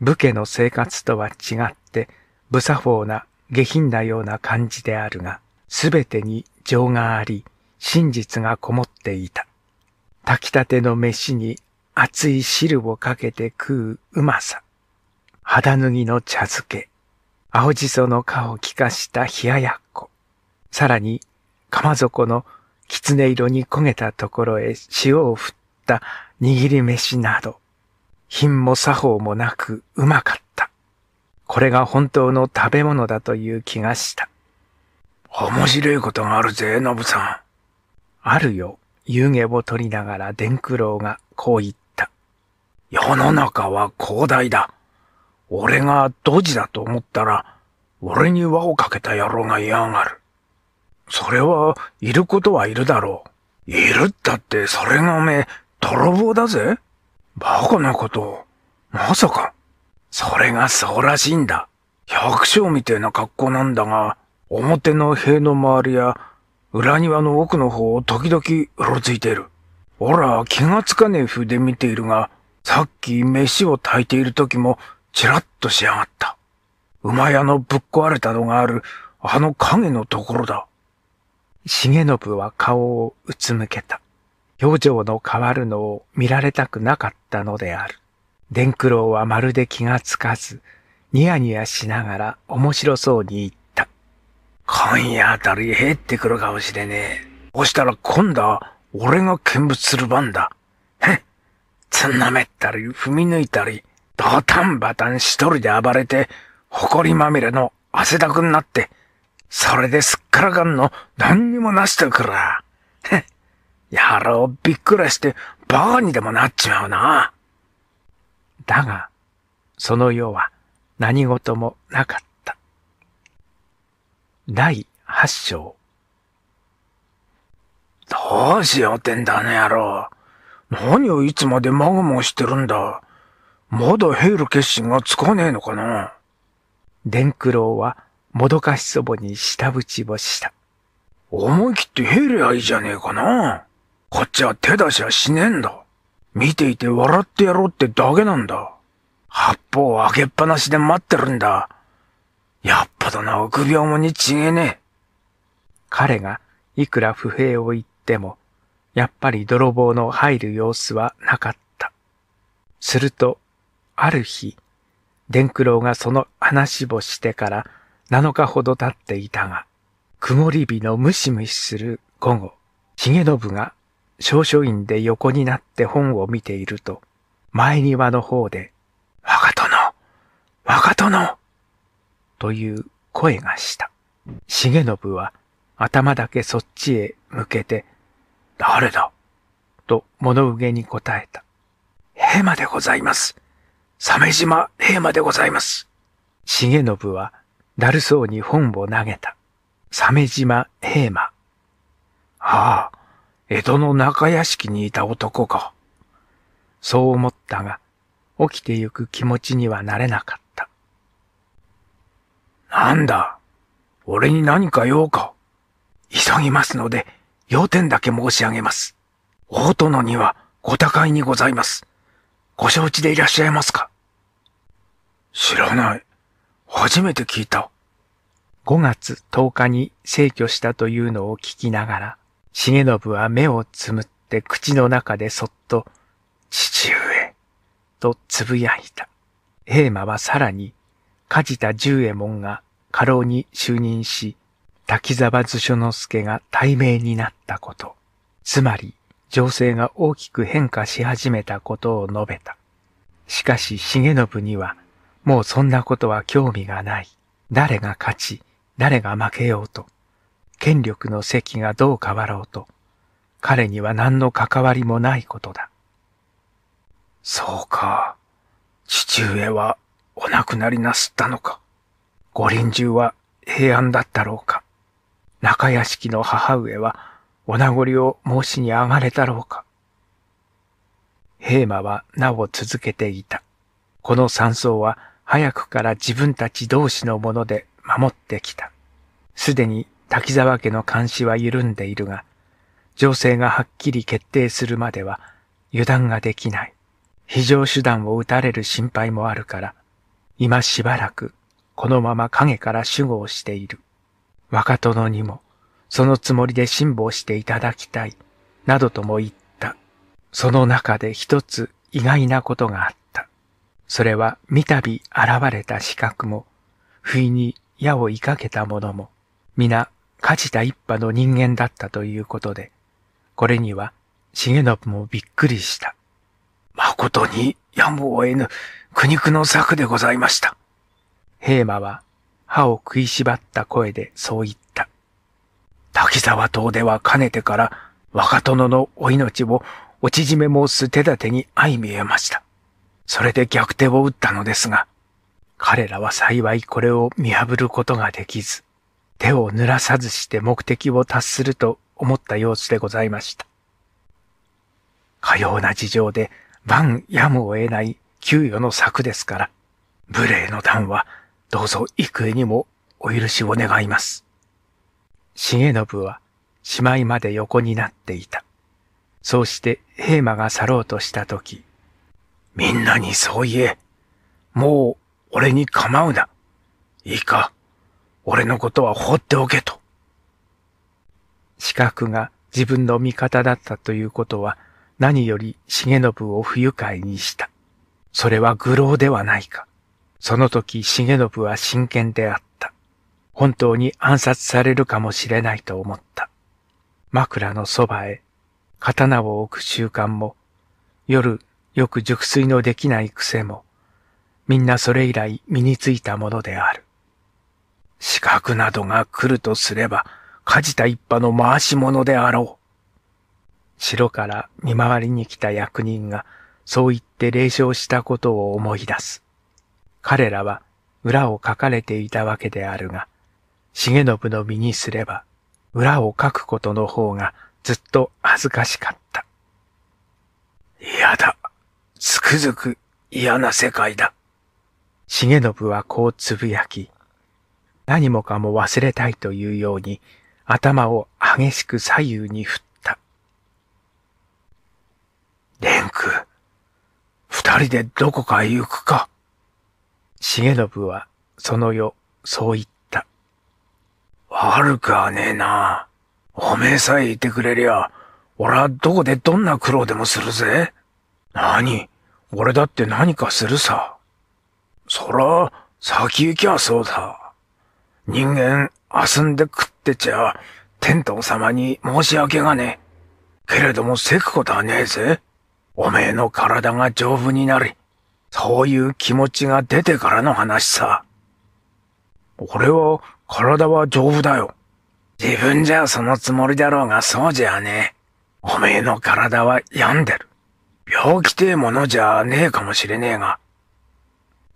武家の生活とは違って、無作法な下品なような感じであるが、すべてに情があり、真実がこもっていた。炊きたての飯に熱い汁をかけて食ううまさ。肌脱ぎの茶漬け。青じその顔を効かした冷ややっこ。さらに、釜底の狐色に焦げたところへ塩を振った握り飯など、品も作法もなくうまかった。これが本当の食べ物だという気がした。面白いことがあるぜ、ノブさん。あるよ。湯気を取りながら伝九郎がこう言った。世の中は広大だ。俺がドジだと思ったら、俺に輪をかけた野郎が嫌がる。それは、いることはいるだろう。いるったって、それがおめえ、泥棒だぜバカなこと。まさか。それがそうらしいんだ。百姓みてえな格好なんだが、表の塀の周りや、裏庭の奥の方を時々うろついている。おら、気がつかねえ風で見ているが、さっき飯を炊いている時も、ちらっとしやがった。馬屋のぶっ壊れたのがある、あの影のところだ。重信は顔をうつむけた。表情の変わるのを見られたくなかったのである。伝九郎はまるで気がつかず、ニヤニヤしながら面白そうに言った。今夜あたり減ってくるかもしれねえ。そしたら今度は俺が見物する番だ。へっ。つんなめったり、踏み抜いたり、ドタンバタン一人で暴れて、埃まみれの汗だくになって、それですっからかんの何にもなしてくら。へ (laughs) 野郎びっくらしてバカにでもなっちまうな。だが、その世は何事もなかった。第八章。どうしようってんだね、野郎。何をいつまでまごまごしてるんだ。まだヘイル決心がつかねえのかな。伝九郎はもどかしそばに下打ちをした。思い切って減りゃいいじゃねえかな。こっちは手出しはしねえんだ。見ていて笑ってやろうってだけなんだ。八方を開けっぱなしで待ってるんだ。やっぱだな、臆病もにちげねえ。彼がいくら不平を言っても、やっぱり泥棒の入る様子はなかった。すると、ある日、伝九郎がその話をしてから7日ほど経っていたが、曇り日のムシムシする午後、重信が少書院で横になって本を見ていると、前庭の方で、若殿若殿という声がした。重信は頭だけそっちへ向けて、誰だと物憂げに答えた。平馬でございます。鮫島平馬でございます。重信はだるそうに本を投げた。鮫島平馬。ああ、江戸の中屋敷にいた男か。そう思ったが、起きてゆく気持ちにはなれなかった。なんだ、俺に何か用か。急ぎますので、要点だけ申し上げます。大殿にはご高いにございます。ご承知でいらっしゃいますか知らない。初めて聞いた。5月10日に逝去したというのを聞きながら、重信は目をつむって口の中でそっと、父上、とつぶやいた。平馬はさらに、梶田十右衛門が過労に就任し、滝沢図書之助が対名になったこと、つまり情勢が大きく変化し始めたことを述べた。しかし重信にはもうそんなことは興味がない。誰が勝ち、誰が負けようと、権力の席がどう変わろうと、彼には何の関わりもないことだ。そうか。父上はお亡くなりなすったのか。五輪中は平安だったろうか。中屋敷の母上はお名残を申しに上がれたろうか。平馬はなお続けていた。この山荘は早くから自分たち同士のもので守ってきた。すでに滝沢家の監視は緩んでいるが、情勢がはっきり決定するまでは油断ができない。非常手段を打たれる心配もあるから、今しばらくこのまま影から守護をしている。若殿にもそのつもりで辛抱していただきたい、などとも言った。その中で一つ意外なことがあった。それは三度現れた資格も、不意に矢をいかけた者も、皆、かじた一派の人間だったということで、これには、重信もびっくりした。誠にやむを得ぬ苦肉の策でございました。平馬は歯を食いしばった声でそう言った。滝沢島ではかねてから若殿のお命をお縮め申す手立てに相見えました。それで逆手を打ったのですが、彼らは幸いこれを見破ることができず、手を濡らさずして目的を達すると思った様子でございました。かような事情で万やむを得ない給与の策ですから、無礼の段はどうぞ幾重にもお許しを願います。重信は姉妹まで横になっていた。そうして平馬が去ろうとした時、みんなにそう言え。もう俺に構うな。いいか、俺のことは放っておけと。四角が自分の味方だったということは何より重信を不愉快にした。それは愚弄ではないか。その時重信は真剣であった。本当に暗殺されるかもしれないと思った。枕のそばへ刀を置く習慣も夜よく熟睡のできない癖も、みんなそれ以来身についたものである。資格などが来るとすれば、かじた一派の回し者であろう。城から見回りに来た役人が、そう言って霊障したことを思い出す。彼らは裏を書かれていたわけであるが、重信の身にすれば、裏を書くことの方がずっと恥ずかしかった。嫌だ。つくづく嫌な世界だ。重信はこうつぶやき、何もかも忘れたいというように頭を激しく左右に振った。ンく、二人でどこかへ行くか。重信はその夜、そう言った。悪くはねえな。おめえさえいてくれりゃ、俺はどこでどんな苦労でもするぜ。何俺だって何かするさ。そら、先行きゃそうだ。人間、遊んで食ってちゃ、天道様に申し訳がねえ。けれどもせくことはねえぜ。おめえの体が丈夫になり、そういう気持ちが出てからの話さ。俺は、体は丈夫だよ。自分じゃそのつもりだろうがそうじゃねえ。おめえの体は病んでる。病気てえものじゃねえかもしれねえが。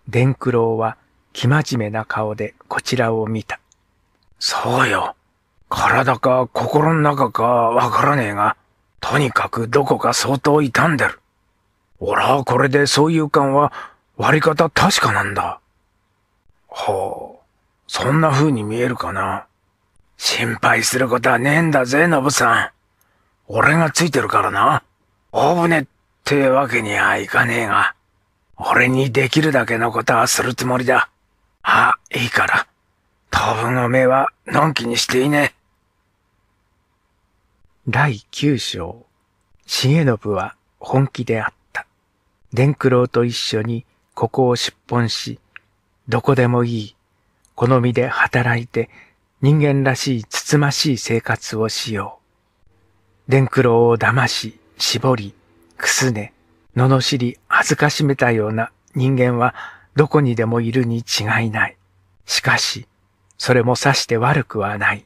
伝九郎は生真面目な顔でこちらを見た。そうよ。体か心の中かわからねえが、とにかくどこか相当痛んでる。俺はこれでそういう感は割り方確かなんだ。ほう、そんな風に見えるかな。心配することはねえんだぜ、ノブさん。俺がついてるからな。大船っってわけにはいかねえが、俺にできるだけのことはするつもりだ。あ、いいから。当分おめえは、のんきにしていね第9章。重信は本気であった。伝九郎と一緒にここを出奔し、どこでもいい、好みで働いて、人間らしいつつましい生活をしよう。伝九郎を騙し、絞り、くすね、罵り、恥ずかしめたような人間はどこにでもいるに違いない。しかし、それもさして悪くはない。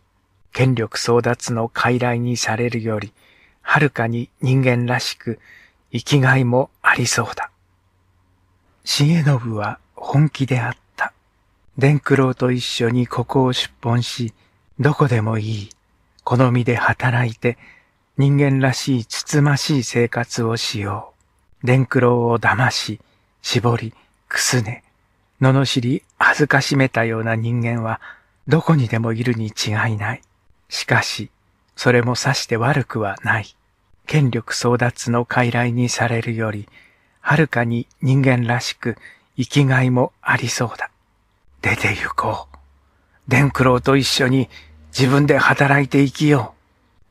権力争奪の傀儡にされるより、はるかに人間らしく、生きがいもありそうだ。重信は本気であった。伝九郎と一緒にここを出奔し、どこでもいい。好みで働いて、人間らしいつつましい生活をしよう。伝九郎を騙し、絞り、くすね、罵り、恥ずかしめたような人間は、どこにでもいるに違いない。しかし、それもさして悪くはない。権力争奪の傀儡にされるより、はるかに人間らしく生きがいもありそうだ。出て行こう。伝九郎と一緒に自分で働いて生きよう。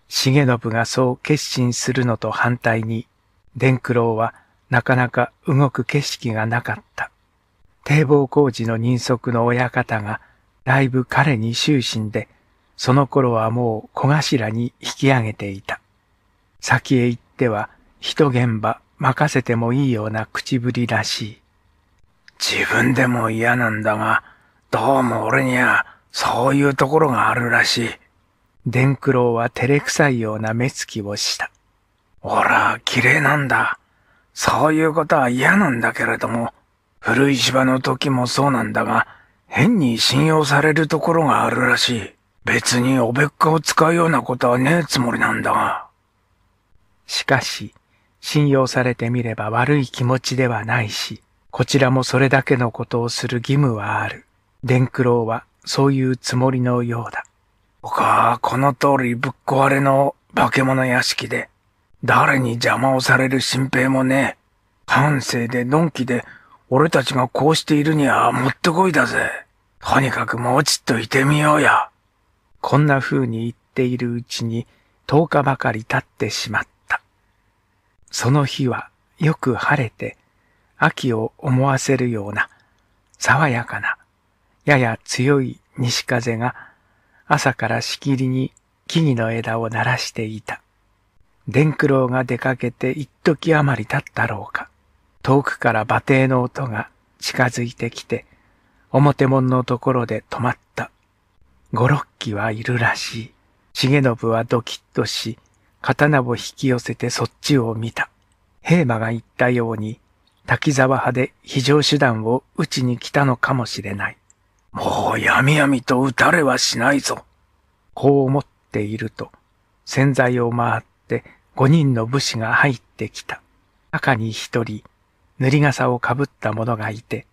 重信がそう決心するのと反対に、伝九郎はなかなか動く景色がなかった。堤防工事の人足の親方が、だいぶ彼に終身で、その頃はもう小頭に引き上げていた。先へ行っては、一現場任せてもいいような口ぶりらしい。自分でも嫌なんだが、どうも俺にはそういうところがあるらしい。伝九郎は照れくさいような目つきをした。おら、綺麗なんだ。そういうことは嫌なんだけれども、古い芝の時もそうなんだが、変に信用されるところがあるらしい。別におべっかを使うようなことはねえつもりなんだが。しかし、信用されてみれば悪い気持ちではないし、こちらもそれだけのことをする義務はある。伝九郎はそういうつもりのようだ。僕はこの通りぶっ壊れの化け物屋敷で、誰に邪魔をされる心配もねえ。感性でのんきで、俺たちがこうしているにはもってこいだぜ。とにかくもうちっといてみようや。こんな風に言っているうちに、10日ばかり経ってしまった。その日はよく晴れて、秋を思わせるような、爽やかな、やや強い西風が朝からしきりに木々の枝を鳴らしていた。伝九郎が出かけて一時余り経ったろうか。遠くから馬蹄の音が近づいてきて、表門のところで止まった。五六機はいるらしい。重信はドキッとし、刀を引き寄せてそっちを見た。平馬が言ったように、滝沢派で非常手段を打ちに来たのかもしれない。もう闇々と打たれはしないぞ。こう思っていると、洗剤を回って五人の武士が入ってきた。中に一人、塗り傘をかぶった者がいて、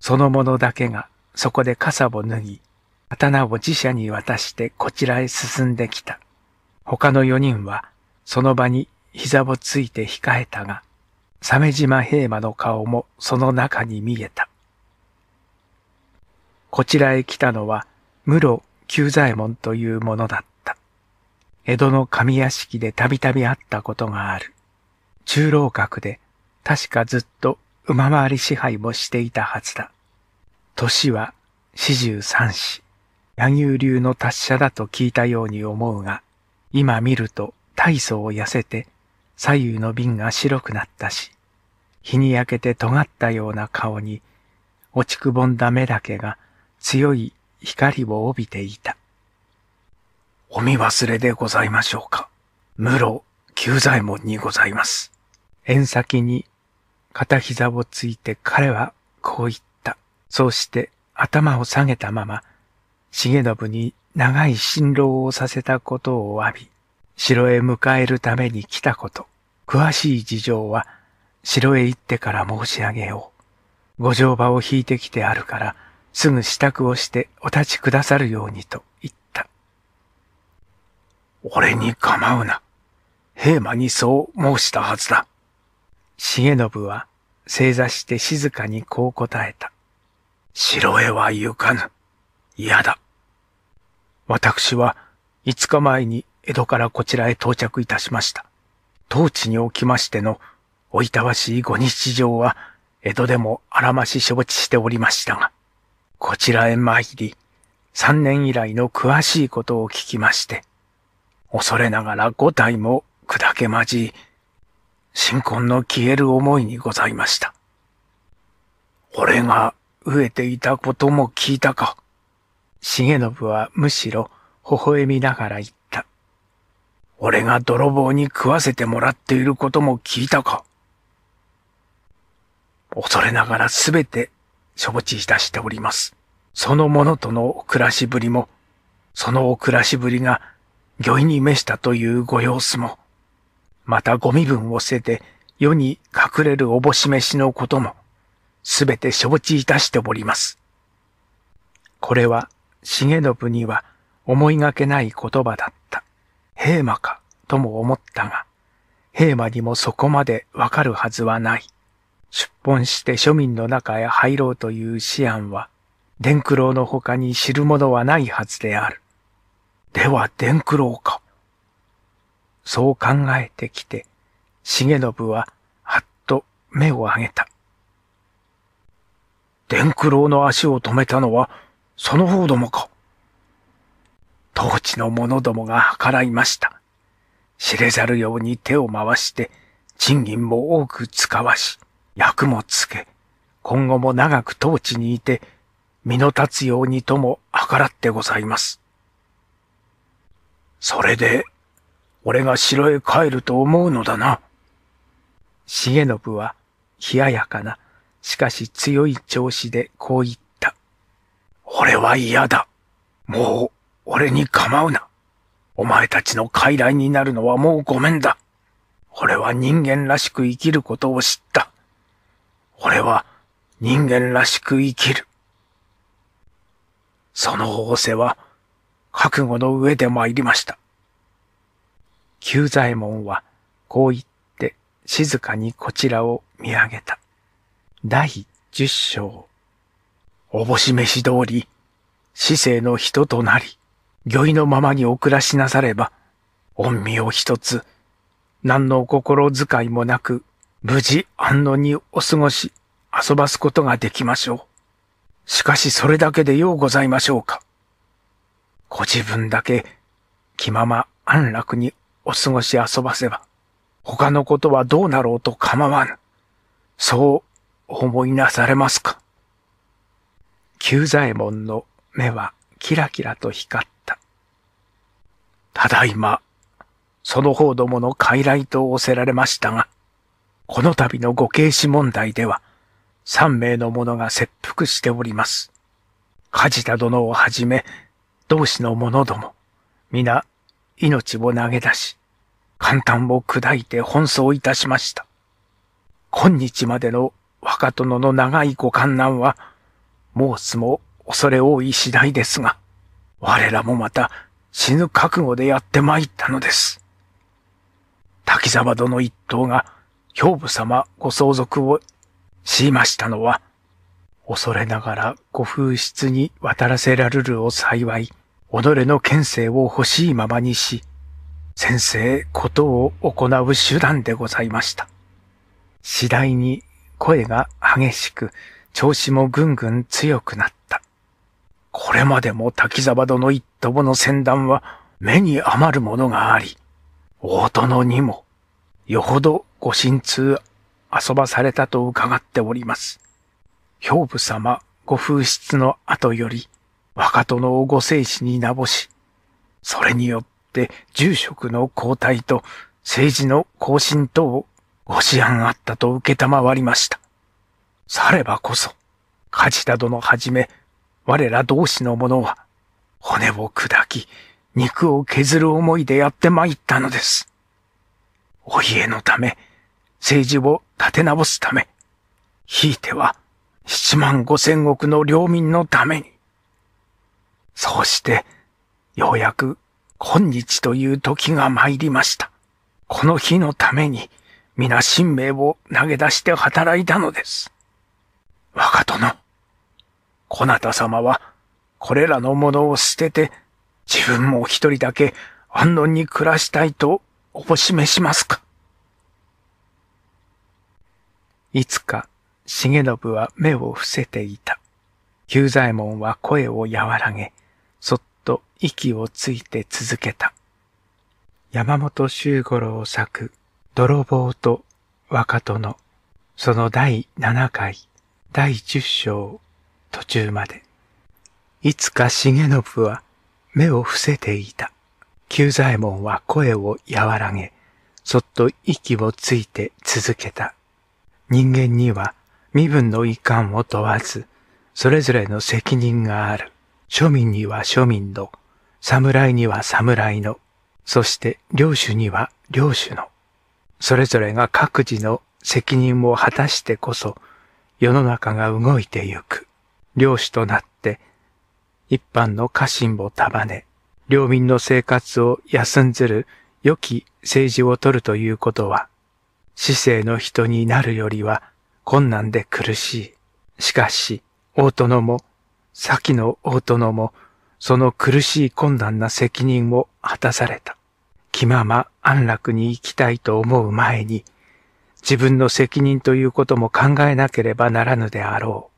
その者だけがそこで傘を脱ぎ、刀を自社に渡してこちらへ進んできた。他の四人はその場に膝をついて控えたが、鮫島平馬の顔もその中に見えた。こちらへ来たのは、室旧左衛門というものだった。江戸の上屋敷でたびたび会ったことがある。中老閣で、確かずっと馬回り支配もしていたはずだ。年は四十三子。柳生流の達者だと聞いたように思うが、今見ると大層痩せて、左右の瓶が白くなったし、日に焼けて尖ったような顔に、落ちくぼんだ目だけが強い光を帯びていた。お見忘れでございましょうか。室旧左衛門にございます。縁先に片膝をついて彼はこう言った。そうして頭を下げたまま、重信に長い辛労をさせたことを詫び、城へ迎えるために来たこと、詳しい事情は城へ行ってから申し上げよう。ご乗場を引いてきてあるから、すぐ支度をしてお立ちくださるようにと言った。俺に構うな。平馬にそう申したはずだ。重信は正座して静かにこう答えた。城へは行かぬ。嫌だ。私は5日前に江戸からこちらへ到着いたしました。当地におきましてのおいたわしいご日常は江戸でもあらまし承知しておりましたが、こちらへ参り、三年以来の詳しいことを聞きまして、恐れながら五体も砕けまじい、新婚の消える思いにございました。俺が飢えていたことも聞いたか。重信はむしろ微笑みながら言った。俺が泥棒に食わせてもらっていることも聞いたか。恐れながらすべて承知いたしております。その者との暮らしぶりも、そのお暮らしぶりが、御意に召したというご様子も、またご身分を捨てて世に隠れるおぼしめしのことも、すべて承知いたしております。これは、重信には思いがけない言葉だった。平馬かとも思ったが、平馬にもそこまでわかるはずはない。出奔して庶民の中へ入ろうという思案は、伝九郎の他に知るものはないはずである。では伝九郎か。そう考えてきて、重信ははっと目を上げた。伝九郎の足を止めたのは、その方どもか。当地の者どもが計らいました。知れざるように手を回して、賃金も多く使わし、役もつけ、今後も長く当地にいて、身の立つようにとも計らってございます。それで、俺が城へ帰ると思うのだな。重信は、冷ややかな、しかし強い調子でこう言った。俺は嫌だ。もう、俺に構うな。お前たちの傀儡になるのはもうごめんだ。俺は人間らしく生きることを知った。俺は人間らしく生きる。その仰せは覚悟の上で参りました。久左衛門はこう言って静かにこちらを見上げた。第十章。おぼし飯通り、市政の人となり、御意のままにお暮らしなされば、御身を一つ、何の心遣いもなく無事安穏にお過ごし、遊ばすことができましょう。しかしそれだけでようございましょうか。ご自分だけ気まま安楽にお過ごし遊ばせば、他のことはどうなろうと構わぬ。そう思いなされますか。久左衛門の目はキラキラと光った。ただいま、その方どもの傀儡と仰せられましたが、この度のご警視問題では、3名の者が切腹しております。梶田殿をはじめ、同志の者ども、皆、命を投げ出し、簡単を砕いて奔走いたしました。今日までの若殿の長いご観覧は、もうすも恐れ多い次第ですが、我らもまた死ぬ覚悟でやって参ったのです。滝沢殿一党が、兵部様ご相続をしましたのは、恐れながらご風室に渡らせられるを幸い、己の権勢を欲しいままにし、先生ことを行う手段でございました。次第に声が激しく、調子もぐんぐん強くなった。これまでも滝沢殿一友の先断は目に余るものがあり、大殿にもよほどご神通遊ばされたと伺っております。兵部様ご風室の後より、若殿をご生死になぼし、それによって住職の交代と政治の更新等をご思案あったと受けたまわりました。さればこそ、梶田殿はじめ、我ら同志の者は、骨を砕き、肉を削る思いでやって参ったのです。お家のため、政治を立て直すため、ひいては7万五千億の領民のために。そうして、ようやく今日という時が参りました。この日のために、皆神明を投げ出して働いたのです。若殿、こなた様は、これらのものを捨てて、自分も一人だけ安穏に暮らしたいとお示しますかいつか、重信は目を伏せていた。久左衛門は声を和らげ、そっと息をついて続けた。山本周五郎作、泥棒と若殿、その第7回、第10章、途中まで。いつか重信は目を伏せていた。久左衛門は声を和らげ、そっと息をついて続けた。人間には身分の遺憾を問わず、それぞれの責任がある。庶民には庶民の、侍には侍の、そして領主には領主の。それぞれが各自の責任を果たしてこそ、世の中が動いてゆく。領主となって、一般の家臣を束ね、領民の生活を休んずる良き政治をとるということは、市政の人になるよりは困難で苦しい。しかし、大殿も、先の大殿も、その苦しい困難な責任を果たされた。気まま安楽に行きたいと思う前に、自分の責任ということも考えなければならぬであろ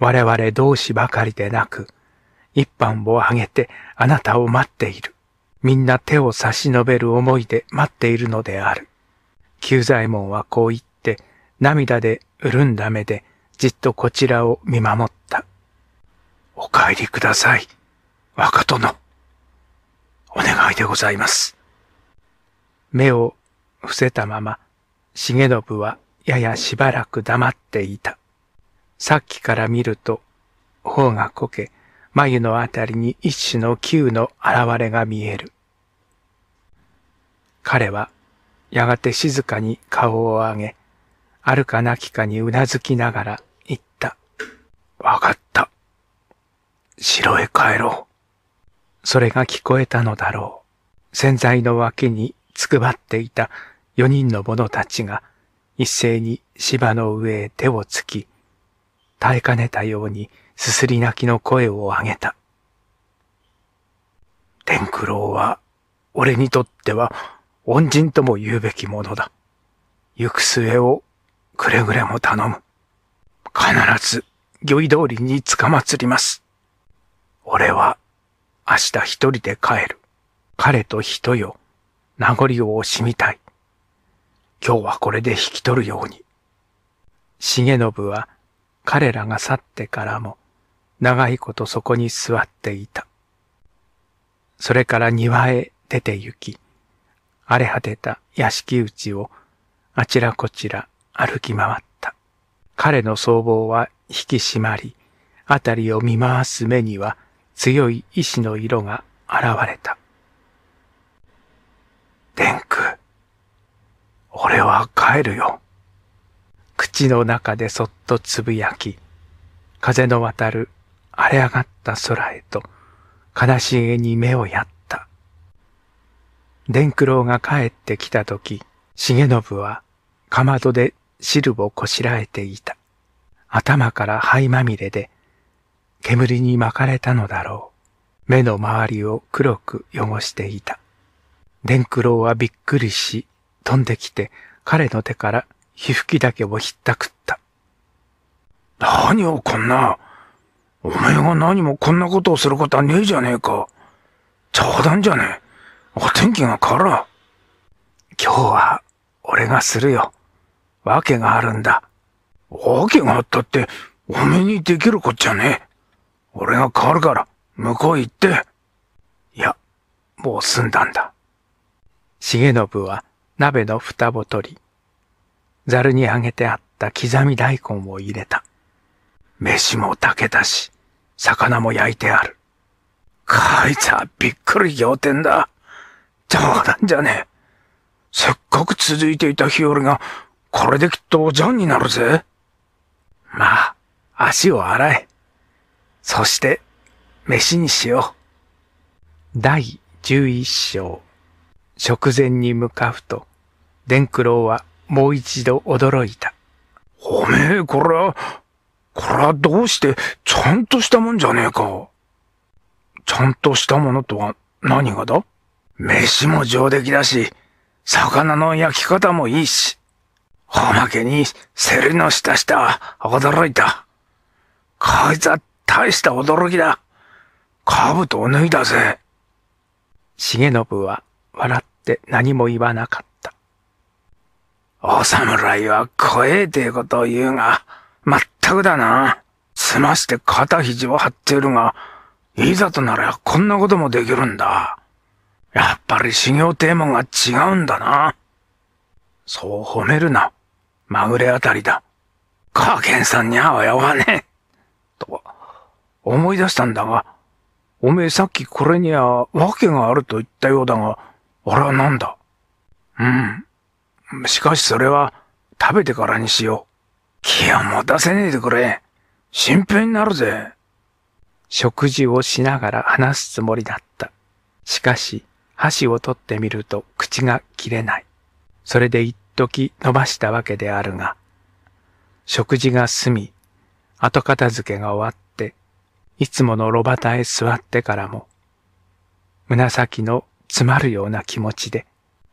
う。我々同志ばかりでなく、一般を挙げてあなたを待っている。みんな手を差し伸べる思いで待っているのである。久左衛門はこう言って、涙で潤んだ目で、じっとこちらを見守った。お帰りください、若殿。お願いでございます。目を伏せたまま、重信はややしばらく黙っていた。さっきから見ると、頬がこけ、眉のあたりに一種の球の現れが見える。彼はやがて静かに顔を上げ、あるかなきかにうなずきながら言った。わかった。城へ帰ろう。それが聞こえたのだろう。洗剤の脇につくばっていた四人の者たちが一斉に芝の上へ手をつき、耐えかねたようにすすり泣きの声を上げた。天九郎は、俺にとっては、恩人とも言うべきものだ。行く末をくれぐれも頼む。必ず、御意通りにつかまつります。俺は、明日一人で帰る。彼と人よ、名残を惜しみたい。今日はこれで引き取るように。重信は、彼らが去ってからも、長いことそこに座っていた。それから庭へ出て行き、荒れ果てた屋敷内をあちらこちら歩き回った。彼の僧帽は引き締まり、あたりを見回す目には強い意志の色が現れた。天空、俺は帰るよ。口の中でそっとつぶやき、風の渡る荒れ上がった空へと悲しげに目をやった。伝九郎が帰ってきたとき、重信は、かまどで汁をこしらえていた。頭から灰まみれで、煙に巻かれたのだろう。目の周りを黒く汚していた。伝九郎はびっくりし、飛んできて彼の手から皮膚きだけをひったくった。何をこんな。お前が何もこんなことをすることはねえじゃねえか。冗談じゃねえ。お天気が変わら。今日は俺がするよ。わけがあるんだ。わけがあったって、おめにできるこっちゃねえ。俺が変わるから、向こう行って。いや、もう済んだんだ。重信は鍋の蓋を取り、ざるにあげてあった刻み大根を入れた。飯も炊けたし、魚も焼いてある。こいつはびっくり仰天だ。冗談じゃねえ。せっかく続いていた日和が、これできっとおじゃんになるぜ。まあ、足を洗え。そして、飯にしよう。第11章。食前に向かうと、伝九郎はもう一度驚いた。おめえ、これは、これはどうして、ちゃんとしたもんじゃねえか。ちゃんとしたものとは何がだ飯も上出来だし、魚の焼き方もいいし、おまけにセリの下下、驚いた。こいつは大した驚きだ。兜を脱いだぜ。重信は笑って何も言わなかった。お侍は怖えてことを言うが、まったくだな。すまして肩肘を張っているが、いざとならこんなこともできるんだ。やっぱり修行テーマが違うんだな。そう褒めるな。まぐれあたりだ。カーンさんにはやわねえ。と、思い出したんだが、おめえさっきこれには訳があると言ったようだが、あれはなんだうん。しかしそれは食べてからにしよう。気を持たせねえでくれ。心配になるぜ。食事をしながら話すつもりだった。しかし、箸を取ってみると口が切れない。それで一時伸ばしたわけであるが、食事が済み、後片付けが終わって、いつもの炉端へ座ってからも、紫の詰まるような気持ちで、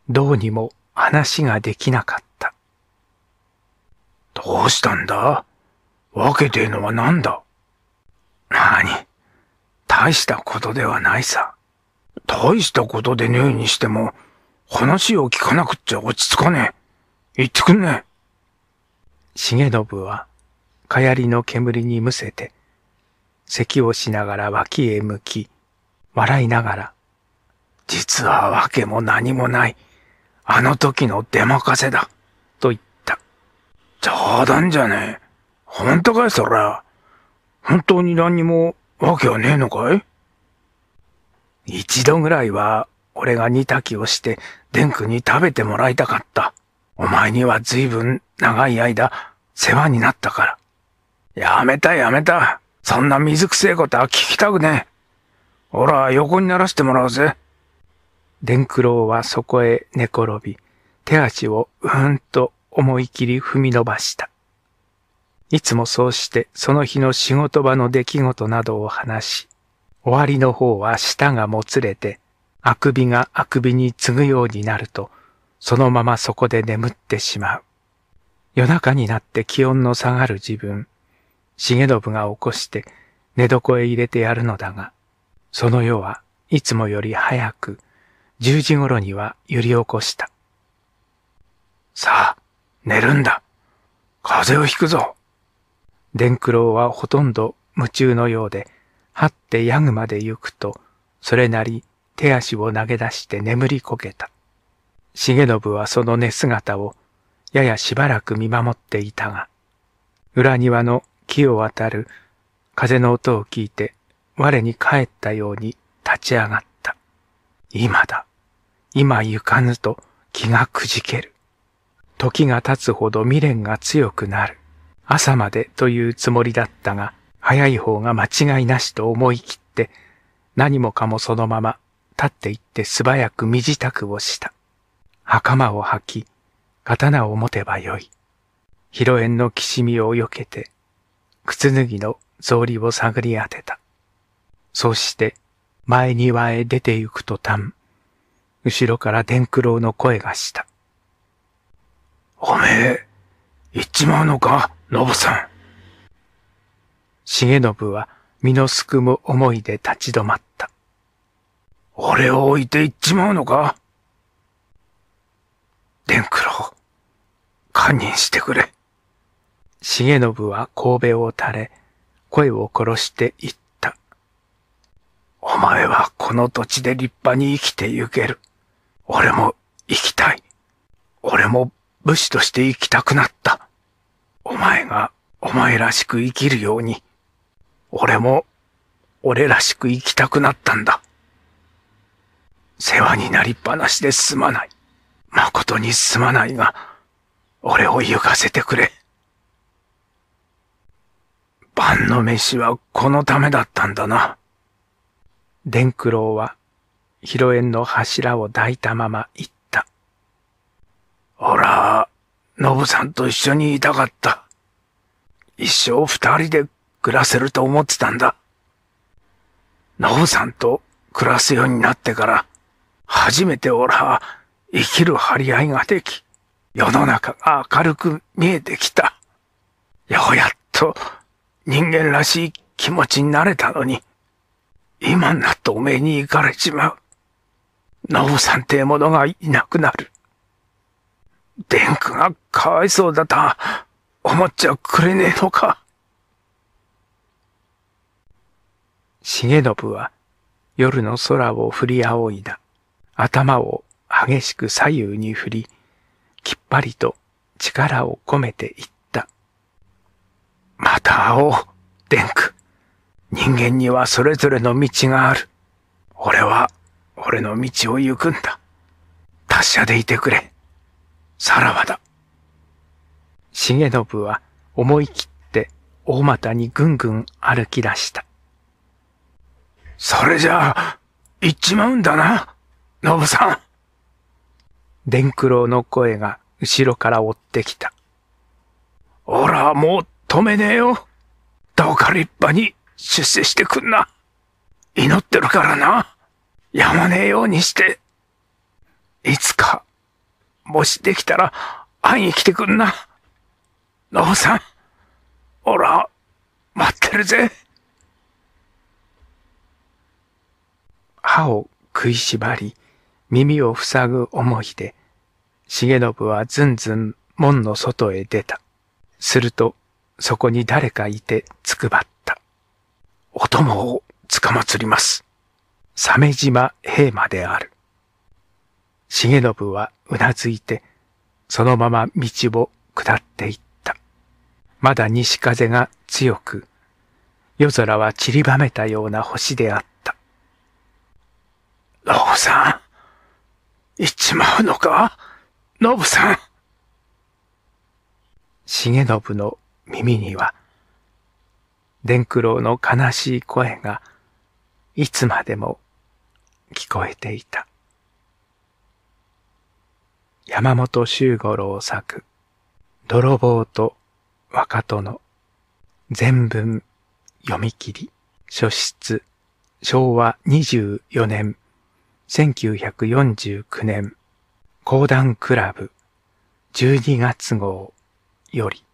どうにも話ができなかった。どうしたんだわけてえのは何だ何大したことではないさ。大したことでねえにしても、話を聞かなくっちゃ落ち着かねえ。言ってくんねえ。重信は、かやりの煙にむせて、咳をしながら脇へ向き、笑いながら、実は訳も何もない。あの時の出まかせだ。と言った。冗談じゃねえ。本当かいそら。本当に何にも訳はねえのかい一度ぐらいは俺が煮炊きをしてデン君に食べてもらいたかった。お前には随分長い間世話になったから。やめたやめた。そんな水くせえことは聞きたくねえ。ほら、横にならしてもらうぜ。デンクロウはそこへ寝転び、手足をうんと思い切り踏み伸ばした。いつもそうしてその日の仕事場の出来事などを話し、終わりの方は舌がもつれて、あくびがあくびに継ぐようになると、そのままそこで眠ってしまう。夜中になって気温の下がる自分、重信が起こして寝床へ入れてやるのだが、その夜はいつもより早く、十時頃には揺り起こした。さあ、寝るんだ。風邪をひくぞ。伝九郎はほとんど夢中のようで、はってヤグまで行くと、それなり手足を投げ出して眠りこけた。重信はその寝姿をややしばらく見守っていたが、裏庭の木を渡る風の音を聞いて我に帰ったように立ち上がった。今だ。今行かぬと気がくじける。時が経つほど未練が強くなる。朝までというつもりだったが、早い方が間違いなしと思い切って、何もかもそのまま立っていって素早く身支度をした。袴を履き、刀を持てばよい。披露宴のきしみを避けて、靴脱ぎの草履を探り当てた。そうして、前庭へ出て行くとたん、後ろから伝九郎の声がした。おめえ、行っちまうのか、のぼさん。重信は身のすくむ思いで立ち止まった。俺を置いていっちまうのか伝九郎、堪忍してくれ。重信は神戸を垂れ、声を殺して言った。お前はこの土地で立派に生きてゆける。俺も生きたい。俺も武士として生きたくなった。お前がお前らしく生きるように俺も、俺らしく生きたくなったんだ。世話になりっぱなしですまない。誠にすまないが、俺を行かせてくれ。晩の飯はこのためだったんだな。伝九郎は、披露宴の柱を抱いたまま言った。おら、ノブさんと一緒にいたかった。一生二人で暮らせると思ってたんだ。ナホさんと暮らすようになってから、初めて俺は生きる張り合いができ、世の中が明るく見えてきた。ようやっと人間らしい気持ちになれたのに、今になっておめえに行かれちまう。ナホさんってものがいなくなる。デンクがかわいそうだと思っちゃくれねえのか。重信は夜の空を振り仰いだ。頭を激しく左右に振り、きっぱりと力を込めて言った。また会おう、デンク。人間にはそれぞれの道がある。俺は俺の道を行くんだ。達者でいてくれ。さらばだ。重信は思い切って大股にぐんぐん歩き出した。それじゃあ、行っちまうんだな、ノブさん。伝九郎の声が後ろから追ってきた。おら、もう止めねえよ。どうか立派に出世してくんな。祈ってるからな。やまねえようにして。いつか、もしできたら、会いに来てくんな。ノブさん、おら、待ってるぜ。歯を食いしばり、耳を塞ぐ思いで、重信はずんずん門の外へ出た。すると、そこに誰かいてつくばった。お供をつかまつります。鮫島平馬である。重信はうなずいて、そのまま道を下っていった。まだ西風が強く、夜空は散りばめたような星であった。ノブさん、行っちまうのかノブさん。重信の耳には、伝九郎の悲しい声が、いつまでも聞こえていた。山本周五郎作、泥棒と若殿、全文読み切り、書室、昭和24年1949年、講談クラブ12月号より